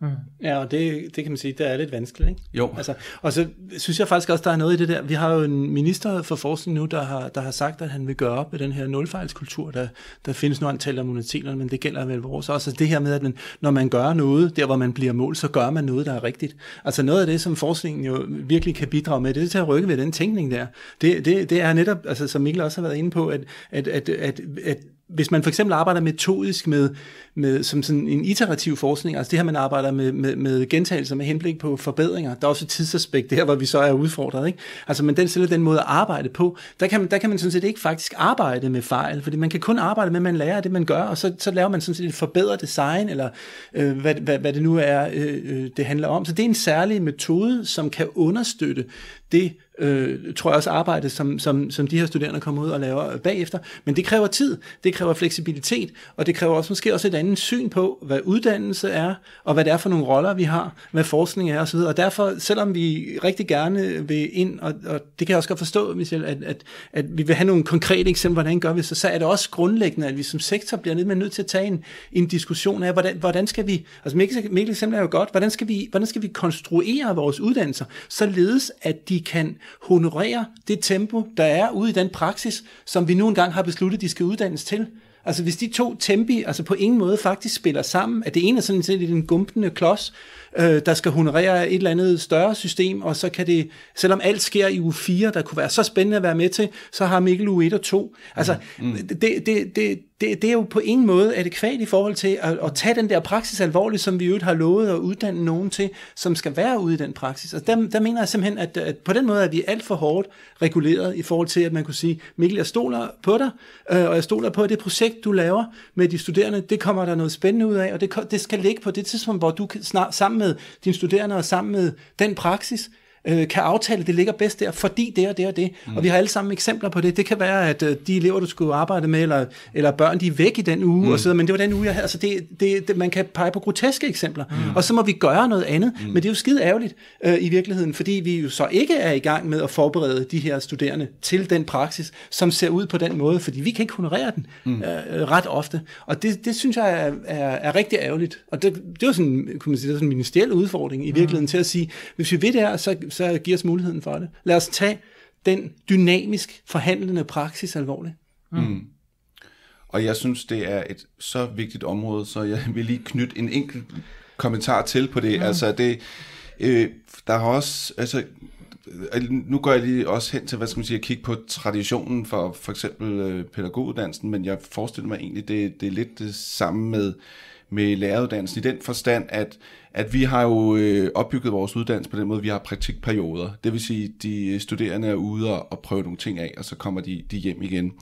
Mm. Ja, og det, det kan man sige, det er lidt vanskeligt, ikke? Jo. Altså, og så synes jeg faktisk også, der er noget i det der. Vi har jo en minister for forskning nu, der har, der har sagt, at han vil gøre op med den her nulfejlskultur, der, der findes nu antal af monoteler, men det gælder vel vores også. Altså det her med, at man, når man gør noget, der hvor man bliver mål, så gør man noget, der er rigtigt. Altså noget af det, som forskningen jo virkelig kan bidrage med, det er til at rykke ved den tænkning der. Det, det, det er netop, altså, som Mikkel også har været inde på, at, at, at, at, at hvis man for eksempel arbejder metodisk med, med som sådan en iterativ forskning, altså det her, man arbejder med, med, med gentagelser med henblik på forbedringer, der er også et tidsaspekt der, hvor vi så er udfordret, ikke? Altså, men den selv den måde at arbejde på, der kan, man, der kan man sådan set ikke faktisk arbejde med fejl, fordi man kan kun arbejde med, at man lærer det, man gør, og så, så laver man sådan set et forbedret design, eller øh, hvad, hvad, hvad det nu er, øh, øh det handler om. Så det er en særlig metode, som kan understøtte det, øh, tror jeg også arbejde, som, som, som de her studerende kommer ud og laver bagefter. Men det kræver tid, det kræver fleksibilitet, og det kræver også måske også et andet syn på, hvad uddannelse er, og hvad det er for nogle roller, vi har, hvad forskning er osv. Og derfor, selvom vi rigtig gerne vil ind, og, og det kan jeg også godt forstå, Michel, at, at, at vi vil have nogle konkrete eksempler, hvordan gør vi så, så er det også grundlæggende, at vi som sektor bliver nødt, nødt til at tage en, en diskussion af, hvordan, hvordan skal vi, altså Mikkel eksempel er jo godt, hvordan skal, vi, hvordan skal vi konstruere vores uddannelser, således at de kan honorerer det tempo, der er ude i den praksis, som vi nu engang har besluttet, de skal uddannes til. Altså hvis de to tempi altså på ingen måde faktisk spiller sammen, at det ene er sådan set en gumpende klods, øh, der skal honorere et eller andet større system, og så kan det, selvom alt sker i uge 4, der kunne være så spændende at være med til, så har Mikkel uge 1 og 2. Altså, mm. Mm. det, det, det, det, det er jo på en måde adekvat i forhold til at, at tage den der praksis alvorligt, som vi jo har lovet at uddanne nogen til, som skal være ude i den praksis. Og altså, der, der mener jeg simpelthen, at, at på den måde er vi alt for hårdt reguleret i forhold til, at man kunne sige, Mikkel, jeg stoler på dig, øh, og jeg stoler på, at det projekt, du laver med de studerende, det kommer der noget spændende ud af, og det, det skal ligge på det tidspunkt, hvor du snart, sammen med dine studerende og sammen med den praksis, øh, kan aftale, at det ligger bedst der, fordi det og det og det. Mm. Og vi har alle sammen eksempler på det. Det kan være, at øh, de elever, du skulle arbejde med, eller, eller børn, de er væk i den uge, mm. og så, men det var den uge, jeg havde. Altså det, det, det, man kan pege på groteske eksempler. Mm. Og så må vi gøre noget andet. Mm. Men det er jo skide ærgerligt øh, i virkeligheden, fordi vi jo så ikke er i gang med at forberede de her studerende til den praksis, som ser ud på den måde, fordi vi kan ikke honorere den mm. øh, ret ofte. Og det, det synes jeg er, er, er rigtig ærgerligt. Og det, det er jo sådan, kunne man sige, det er sådan en ministeriel udfordring i virkeligheden mm. til at sige, hvis vi ved det her, så så giver os muligheden for det. Lad os tage den dynamisk forhandlende praksis alvorligt. Mm. Mm. Og jeg synes, det er et så vigtigt område, så jeg vil lige knytte en enkelt kommentar til på det. Mm. Altså det, øh, der har også, altså øh, nu går jeg lige også hen til, hvad skal man sige, at kigge på traditionen for for eksempel øh, pædagoguddannelsen, men jeg forestiller mig egentlig, det, det er lidt det samme med, øh, med læreruddannelsen i den forstand, at, at vi har jo øh, opbygget vores uddannelse på den måde, vi har praktikperioder. Det vil sige, de studerende er ude og, og prøve nogle ting af, og så kommer de, de hjem igen.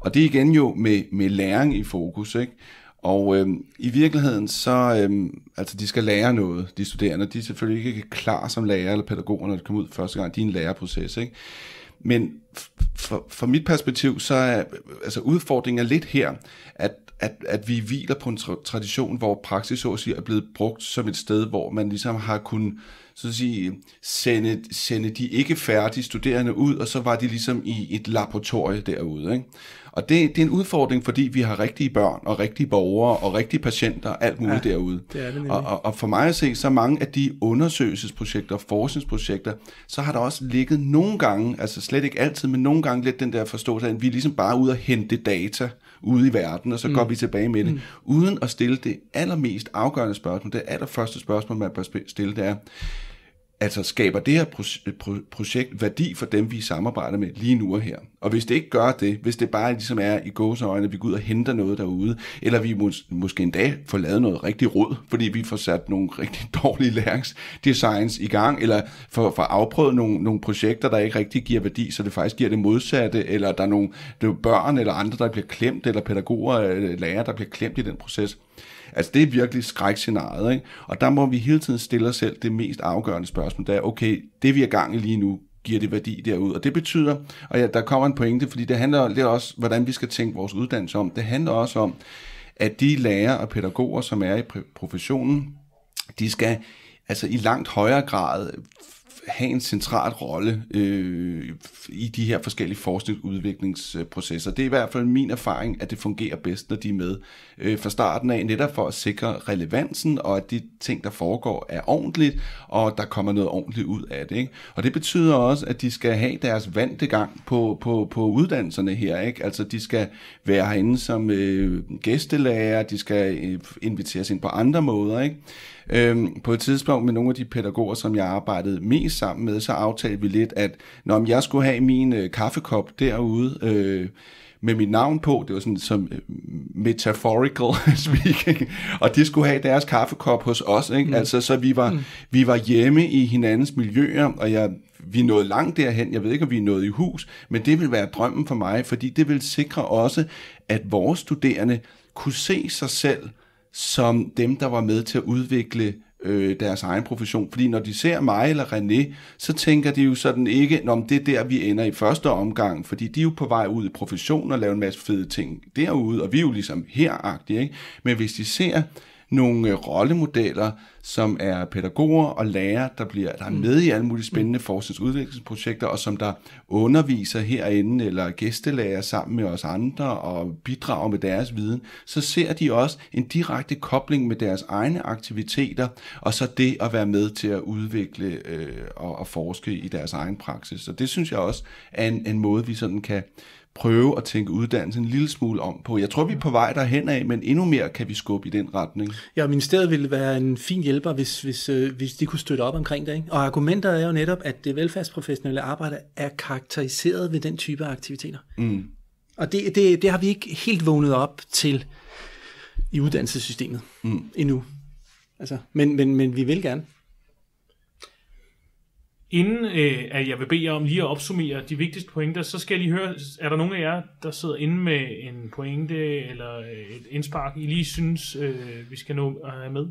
Og det er igen jo med, med læring i fokus, ikke? Og øh, i virkeligheden, så øh, altså de skal lære noget, de studerende. De er selvfølgelig ikke klar som lærer eller pædagoger, når de kommer ud første gang. De er en læreproces, ikke? Men fra mit perspektiv, så er altså udfordringen er lidt her, at at, at vi hviler på en tra- tradition, hvor praksis så at sige, er blevet brugt som et sted, hvor man ligesom har kunnet så at sige, sende, sende de ikke færdige studerende ud, og så var de ligesom i et laboratorie derude. Ikke? Og det, det er en udfordring, fordi vi har rigtige børn, og rigtige borgere, og rigtige patienter, alt muligt ja, derude. Det er det og, og, og for mig at se, så mange af de undersøgelsesprojekter, forskningsprojekter, så har der også ligget nogle gange, altså slet ikke altid, men nogle gange lidt den der forståelse af, at vi er ligesom bare ude og hente data ude i verden, og så mm. går vi tilbage med det, mm. uden at stille det allermest afgørende spørgsmål. Det allerførste spørgsmål, man bør stille, det er, Altså skaber det her projekt værdi for dem, vi samarbejder med lige nu og her? Og hvis det ikke gør det, hvis det bare ligesom er i gåseøjne, at vi går ud og henter noget derude, eller vi mås- måske endda får lavet noget rigtig råd, fordi vi får sat nogle rigtig dårlige læringsdesigns i gang, eller får, får afprøvet nogle, nogle projekter, der ikke rigtig giver værdi, så det faktisk giver det modsatte, eller der er nogle der er børn eller andre, der bliver klemt, eller pædagoger eller øh, lærere, der bliver klemt i den proces, Altså det er virkelig skrækscenariet, ikke? Og der må vi hele tiden stille os selv det mest afgørende spørgsmål, der er, okay, det vi er gang i lige nu, giver det værdi derud. Og det betyder, og ja, der kommer en pointe, fordi det handler lidt også, hvordan vi skal tænke vores uddannelse om. Det handler også om, at de lærere og pædagoger, som er i professionen, de skal altså i langt højere grad have en central rolle øh, i de her forskellige forskningsudviklingsprocesser. Det er i hvert fald min erfaring, at det fungerer bedst, når de er med øh, fra starten af, netop for at sikre relevansen, og at de ting, der foregår, er ordentligt, og der kommer noget ordentligt ud af det. Ikke? Og det betyder også, at de skal have deres vante gang på, på, på uddannelserne her. Ikke? Altså, de skal være herinde som øh, gæstelærer, de skal øh, inviteres ind på andre måder. Ikke? Øhm, på et tidspunkt med nogle af de pædagoger, som jeg arbejdede mest sammen med, så aftalte vi lidt, at når jeg skulle have min øh, kaffekop derude, øh, med mit navn på, det var sådan som øh, metaphorical speaking, og de skulle have deres kaffekop hos os, ikke? Mm. altså så vi var, mm. vi var hjemme i hinandens miljøer, og jeg, vi nåede langt derhen, jeg ved ikke om vi nåede i hus, men det vil være drømmen for mig, fordi det vil sikre også, at vores studerende kunne se sig selv som dem, der var med til at udvikle øh, deres egen profession. Fordi når de ser mig eller René, så tænker de jo sådan ikke, om det er der, vi ender i første omgang, fordi de er jo på vej ud i profession og laver en masse fede ting derude, og vi er jo ligesom heragtige. Ikke? Men hvis de ser nogle øh, rollemodeller, som er pædagoger og lærere, der, bliver, der er med i alle mulige spændende mm. forskningsudviklingsprojekter, og som der underviser herinde, eller gæstelærer sammen med os andre, og bidrager med deres viden, så ser de også en direkte kobling med deres egne aktiviteter, og så det at være med til at udvikle øh, og, og forske i deres egen praksis. Så det synes jeg også er en, en måde, vi sådan kan prøve at tænke uddannelse en lille smule om på. Jeg tror, vi er på vej derhen af, men endnu mere kan vi skubbe i den retning. Ja, ministeriet ville være en fin hjælper, hvis, hvis, øh, hvis de kunne støtte op omkring det. Ikke? Og argumentet er jo netop, at det velfærdsprofessionelle arbejde er karakteriseret ved den type af aktiviteter. Mm. Og det, det, det har vi ikke helt vågnet op til i uddannelsessystemet mm. endnu. Altså, men, men, men vi vil gerne. Inden øh, at jeg vil bede jer om lige at opsummere de vigtigste pointer, så skal jeg lige høre, er der nogen af jer, der sidder inde med en pointe eller øh, et indspark, I lige synes, øh, vi skal nå at have med?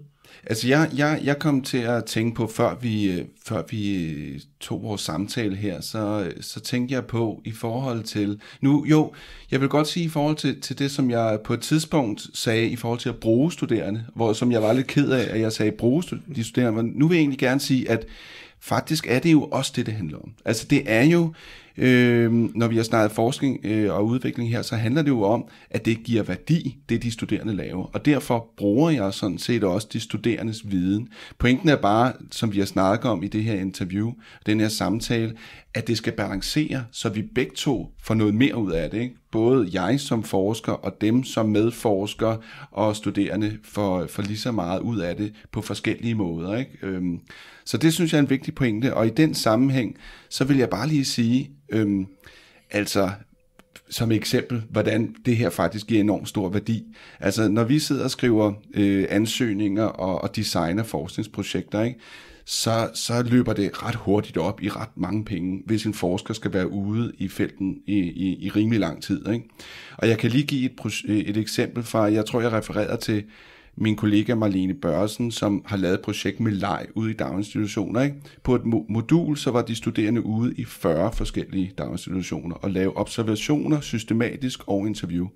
Altså jeg, jeg, jeg kom til at tænke på, før vi, øh, før vi øh, tog vores samtale her, så, så tænkte jeg på i forhold til, nu jo, jeg vil godt sige i forhold til, til det, som jeg på et tidspunkt sagde i forhold til at bruge studerende, hvor, som jeg var lidt ked af, at jeg sagde bruge de studerende, men nu vil jeg egentlig gerne sige, at Faktisk er det jo også det, det handler om. Altså det er jo, øh, når vi har snakket forskning øh, og udvikling her, så handler det jo om, at det giver værdi, det de studerende laver. Og derfor bruger jeg sådan set også de studerendes viden. Pointen er bare, som vi har snakket om i det her interview, den her samtale, at det skal balancere, så vi begge to får noget mere ud af det. Ikke? Både jeg som forsker og dem som medforsker og studerende får, får lige så meget ud af det på forskellige måder. Ikke? Øh, så det synes jeg er en vigtig pointe, og i den sammenhæng, så vil jeg bare lige sige, øhm, altså som eksempel, hvordan det her faktisk giver enormt stor værdi. Altså når vi sidder og skriver øh, ansøgninger og, og designer forskningsprojekter, ikke, så, så løber det ret hurtigt op i ret mange penge, hvis en forsker skal være ude i felten i, i, i rimelig lang tid. Ikke? Og jeg kan lige give et, et eksempel fra, jeg tror jeg refererer til min kollega Marlene Børsen, som har lavet et projekt med leg ude i daginstitutioner. Ikke? På et mo- modul, så var de studerende ude i 40 forskellige daginstitutioner og lave observationer systematisk og interview.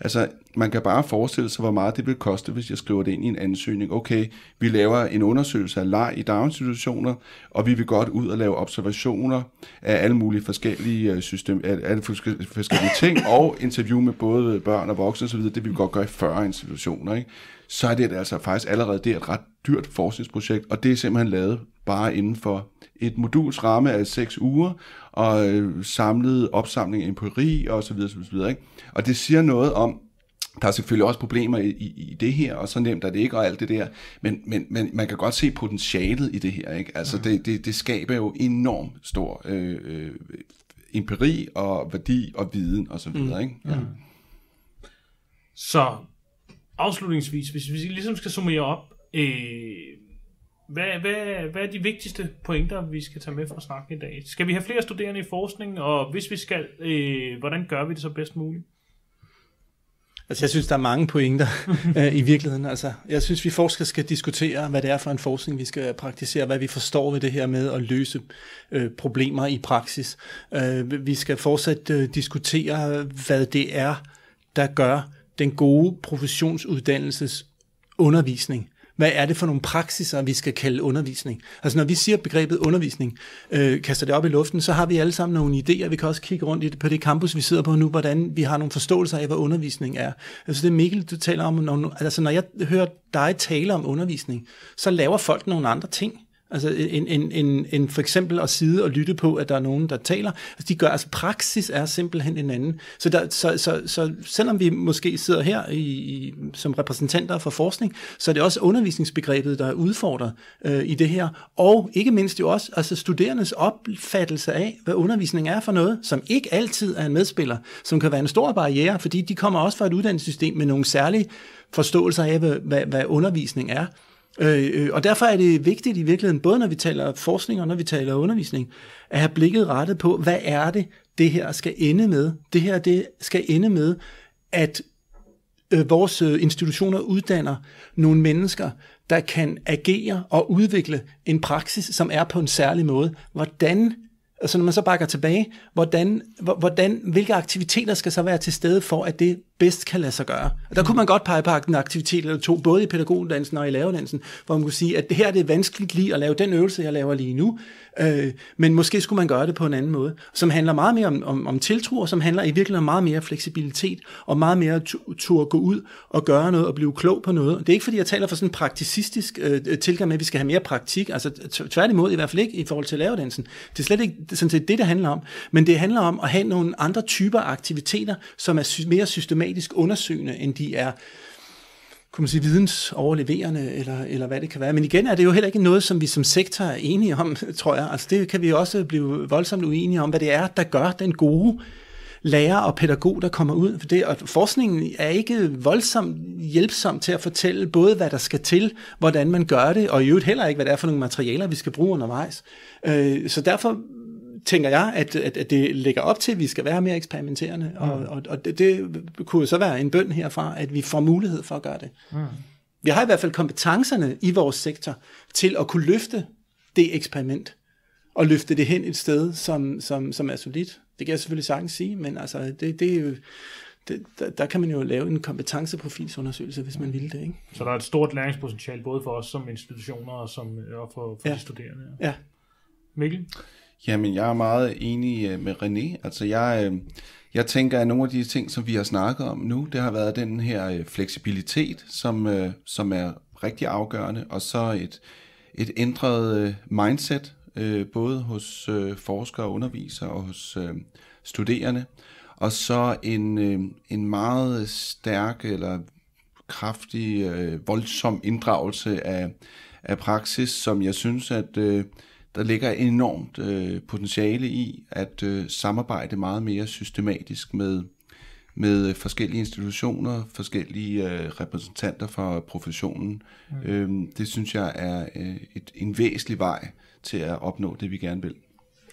Altså, man kan bare forestille sig, hvor meget det vil koste, hvis jeg skriver det ind i en ansøgning. Okay, vi laver en undersøgelse af leg i daginstitutioner, og vi vil godt ud og lave observationer af alle mulige forskellige, øh, system, alle forskellige ting, og interview med både børn og voksne osv., det vil vi godt gøre i 40 institutioner. Ikke? så er det altså faktisk allerede det et ret dyrt forskningsprojekt, og det er simpelthen lavet bare inden for et moduls ramme af 6 uger, og øh, samlet opsamling af empiri og så videre, så videre, ikke? Og det siger noget om, der er selvfølgelig også problemer i, i, i det her, og så nemt er det ikke, og alt det der, men, men, men man kan godt se potentialet i det her, ikke? Altså, mm. det, det, det skaber jo enormt stor øh, øh, empiri og værdi og viden og så videre, mm. ikke? Mm. Ja. Mm. Så afslutningsvis, hvis vi ligesom skal summere op, øh, hvad, hvad, hvad er de vigtigste pointer, vi skal tage med fra snakken i dag? Skal vi have flere studerende i forskning, og hvis vi skal, øh, hvordan gør vi det så bedst muligt? Altså, jeg synes, der er mange pointer øh, i virkeligheden. Altså, jeg synes, vi forskere skal diskutere, hvad det er for en forskning, vi skal praktisere, hvad vi forstår ved det her med at løse øh, problemer i praksis. Øh, vi skal fortsat øh, diskutere, hvad det er, der gør, den gode professionsuddannelses undervisning. Hvad er det for nogle praksiser, vi skal kalde undervisning? Altså når vi siger begrebet undervisning, øh, kaster det op i luften, så har vi alle sammen nogle idéer. Vi kan også kigge rundt i det, på det campus, vi sidder på nu, hvordan vi har nogle forståelser af, hvad undervisning er. Altså det Mikkel, du taler om, når, altså når jeg hører dig tale om undervisning, så laver folk nogle andre ting. Altså en, en, en, en for eksempel at sidde og lytte på, at der er nogen, der taler. Altså, de gør, altså praksis er simpelthen en anden. Så, der, så, så, så selvom vi måske sidder her i, i, som repræsentanter for forskning, så er det også undervisningsbegrebet, der er udfordret øh, i det her. Og ikke mindst jo også altså studerendes opfattelse af, hvad undervisning er for noget, som ikke altid er en medspiller, som kan være en stor barriere, fordi de kommer også fra et uddannelsessystem med nogle særlige forståelser af, hvad, hvad undervisning er. Øh, øh, og derfor er det vigtigt i virkeligheden, både når vi taler forskning og når vi taler undervisning, at have blikket rettet på, hvad er det, det her skal ende med? Det her det skal ende med, at øh, vores øh, institutioner uddanner nogle mennesker, der kan agere og udvikle en praksis, som er på en særlig måde. Hvordan altså når man så bakker tilbage, hvordan, hvordan, hvilke aktiviteter skal så være til stede for, at det bedst kan lade sig gøre. Og der mm. kunne man godt pege på en aktivitet eller to, både i pædagoguddannelsen og i lavedansen, hvor man kunne sige, at det her det er vanskeligt lige at lave den øvelse, jeg laver lige nu, øh, men måske skulle man gøre det på en anden måde, som handler meget mere om, om, om tiltro, og som handler i virkeligheden meget mere fleksibilitet, og meget mere at gå ud og gøre noget og blive klog på noget. Det er ikke, fordi jeg taler for sådan en prakticistisk øh, øh, tilgang med, at vi skal have mere praktik, altså tværtimod i hvert fald ikke i forhold til lavedansen. Det er slet ikke sådan set det, det handler om, men det handler om at have nogle andre typer aktiviteter, som er sy- mere systematiske systematisk undersøgende, end de er kunne man sige, vidensoverleverende, eller, eller hvad det kan være. Men igen er det jo heller ikke noget, som vi som sektor er enige om, tror jeg. Altså det kan vi også blive voldsomt uenige om, hvad det er, der gør den gode lærer og pædagog, der kommer ud. For det, og forskningen er ikke voldsomt hjælpsom til at fortælle både, hvad der skal til, hvordan man gør det, og i øvrigt heller ikke, hvad det er for nogle materialer, vi skal bruge undervejs. Øh, så derfor tænker jeg, at, at, at det lægger op til, at vi skal være mere eksperimenterende, mm. og, og, og det, det kunne så være en bøn herfra, at vi får mulighed for at gøre det. Mm. Vi har i hvert fald kompetencerne i vores sektor til at kunne løfte det eksperiment, og løfte det hen et sted, som, som, som er solidt. Det kan jeg selvfølgelig sagtens sige, men altså, det, det er jo, det, der, der kan man jo lave en kompetenceprofilsundersøgelse, hvis man vil det. Ikke? Så der er et stort læringspotentiale, både for os som institutioner og, som, og for, for ja. de studerende. Ja. Mikkel? Jamen, jeg er meget enig øh, med René. Altså, jeg, øh, jeg tænker, at nogle af de ting, som vi har snakket om nu, det har været den her øh, fleksibilitet, som, som er rigtig afgørende, og så et, et ændret mindset, både hos forskere og undervisere og hos studerende, og så en, en meget stærk eller kraftig, voldsom inddragelse af, af praksis, som jeg synes, at der ligger enormt øh, potentiale i at øh, samarbejde meget mere systematisk med med forskellige institutioner, forskellige øh, repræsentanter fra professionen. Mm. Øhm, det synes jeg er øh, et, en væsentlig vej til at opnå det, vi gerne vil.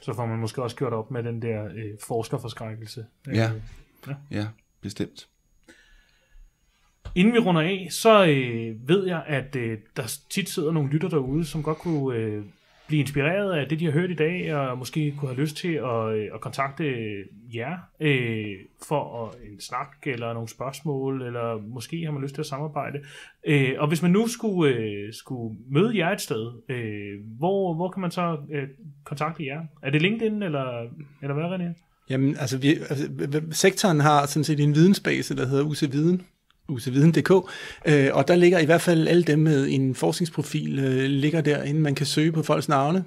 Så får man måske også gjort op med den der øh, forskerforskrækkelse. Øh, ja. ja, ja, bestemt. Inden vi runder af, så øh, ved jeg, at øh, der tit sidder nogle lytter derude, som godt kunne øh, blive inspireret af det, de har hørt i dag, og måske kunne have lyst til at, øh, at kontakte jer øh, for en snak eller nogle spørgsmål, eller måske har man lyst til at samarbejde. Øh, og hvis man nu skulle, øh, skulle møde jer et sted, øh, hvor, hvor kan man så øh, kontakte jer? Er det LinkedIn, eller, eller hvad, René? Jamen, altså, vi, altså, sektoren har sådan set en vidensbase, der hedder UC Viden, useviden.dk, øh, og der ligger i hvert fald alle dem med en forskningsprofil, øh, ligger derinde. Man kan søge på folks navne,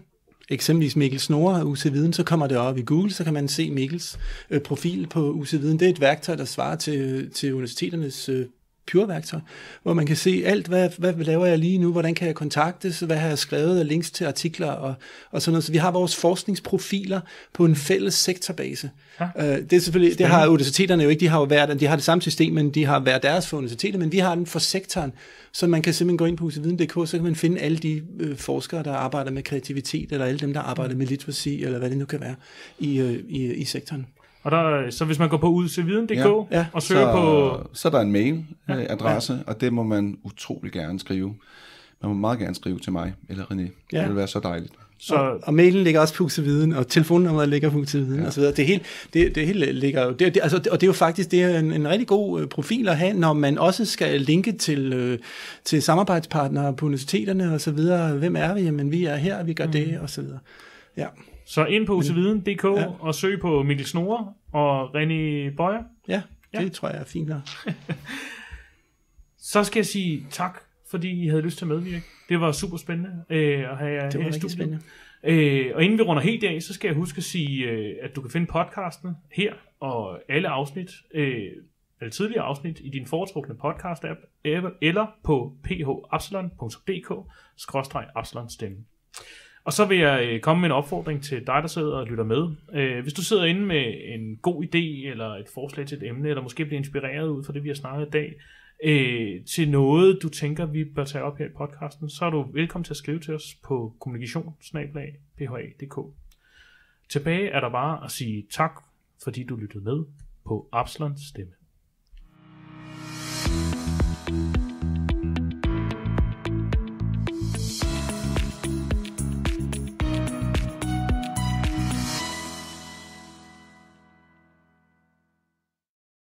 eksempelvis Mikkel Snore af UC Viden, så kommer det op i Google, så kan man se Mikkels øh, profil på UC Viden. Det er et værktøj, der svarer til, øh, til universiteternes øh, Pure-værktøj, hvor man kan se alt, hvad, hvad laver jeg lige nu, hvordan kan jeg kontaktes, hvad har jeg skrevet af links til artikler og, og sådan noget. Så vi har vores forskningsprofiler på en fælles sektorbase. Ja. Øh, det, er selvfølgelig, det har universiteterne jo ikke, de har jo været, de har det samme system, men de har hver deres for universiteter, men vi har den for sektoren, så man kan simpelthen gå ind på huseviden.dk, så kan man finde alle de øh, forskere, der arbejder med kreativitet, eller alle dem, der arbejder med literacy, eller hvad det nu kan være i, øh, i, i sektoren. Og der, så hvis man går på udseviden.dk ja, ja. og søger så, på... Så er der en mailadresse, ja, ja. og det må man utrolig gerne skrive. Man må meget gerne skrive til mig eller René. Ja. Det vil være så dejligt. Så... Og, og mailen ligger også på udseviden, og telefonnummeret ligger på udseviden ja. og så videre. Det hele, det, det hele øh, ligger det, det, altså, det, og det er jo faktisk det er en, en rigtig god øh, profil at have, når man også skal linke til, øh, til samarbejdspartnere på universiteterne og så videre. Hvem er vi? Jamen, vi er her, vi gør mm. det, og så videre. Ja. Så ind på useviden.dk ja. og søg på Mikkel Snore og René Bøjer. Ja, det ja. tror jeg er fint så skal jeg sige tak, fordi I havde lyst til at medvirke. Det var super spændende øh, at have jer Det var rigtig spændende. Øh, og inden vi runder helt af, så skal jeg huske at sige, øh, at du kan finde podcasten her og alle afsnit, øh, alle tidligere afsnit i din foretrukne podcast-app eller på phapsalon.dk-absalon stemme. Og så vil jeg øh, komme med en opfordring til dig, der sidder og lytter med. Øh, hvis du sidder inde med en god idé, eller et forslag til et emne, eller måske bliver inspireret ud fra det, vi har snakket i dag, øh, til noget, du tænker, vi bør tage op her i podcasten, så er du velkommen til at skrive til os på kommunikation.pha.dk. Tilbage er der bare at sige tak, fordi du lyttede med på Absalons Stemme.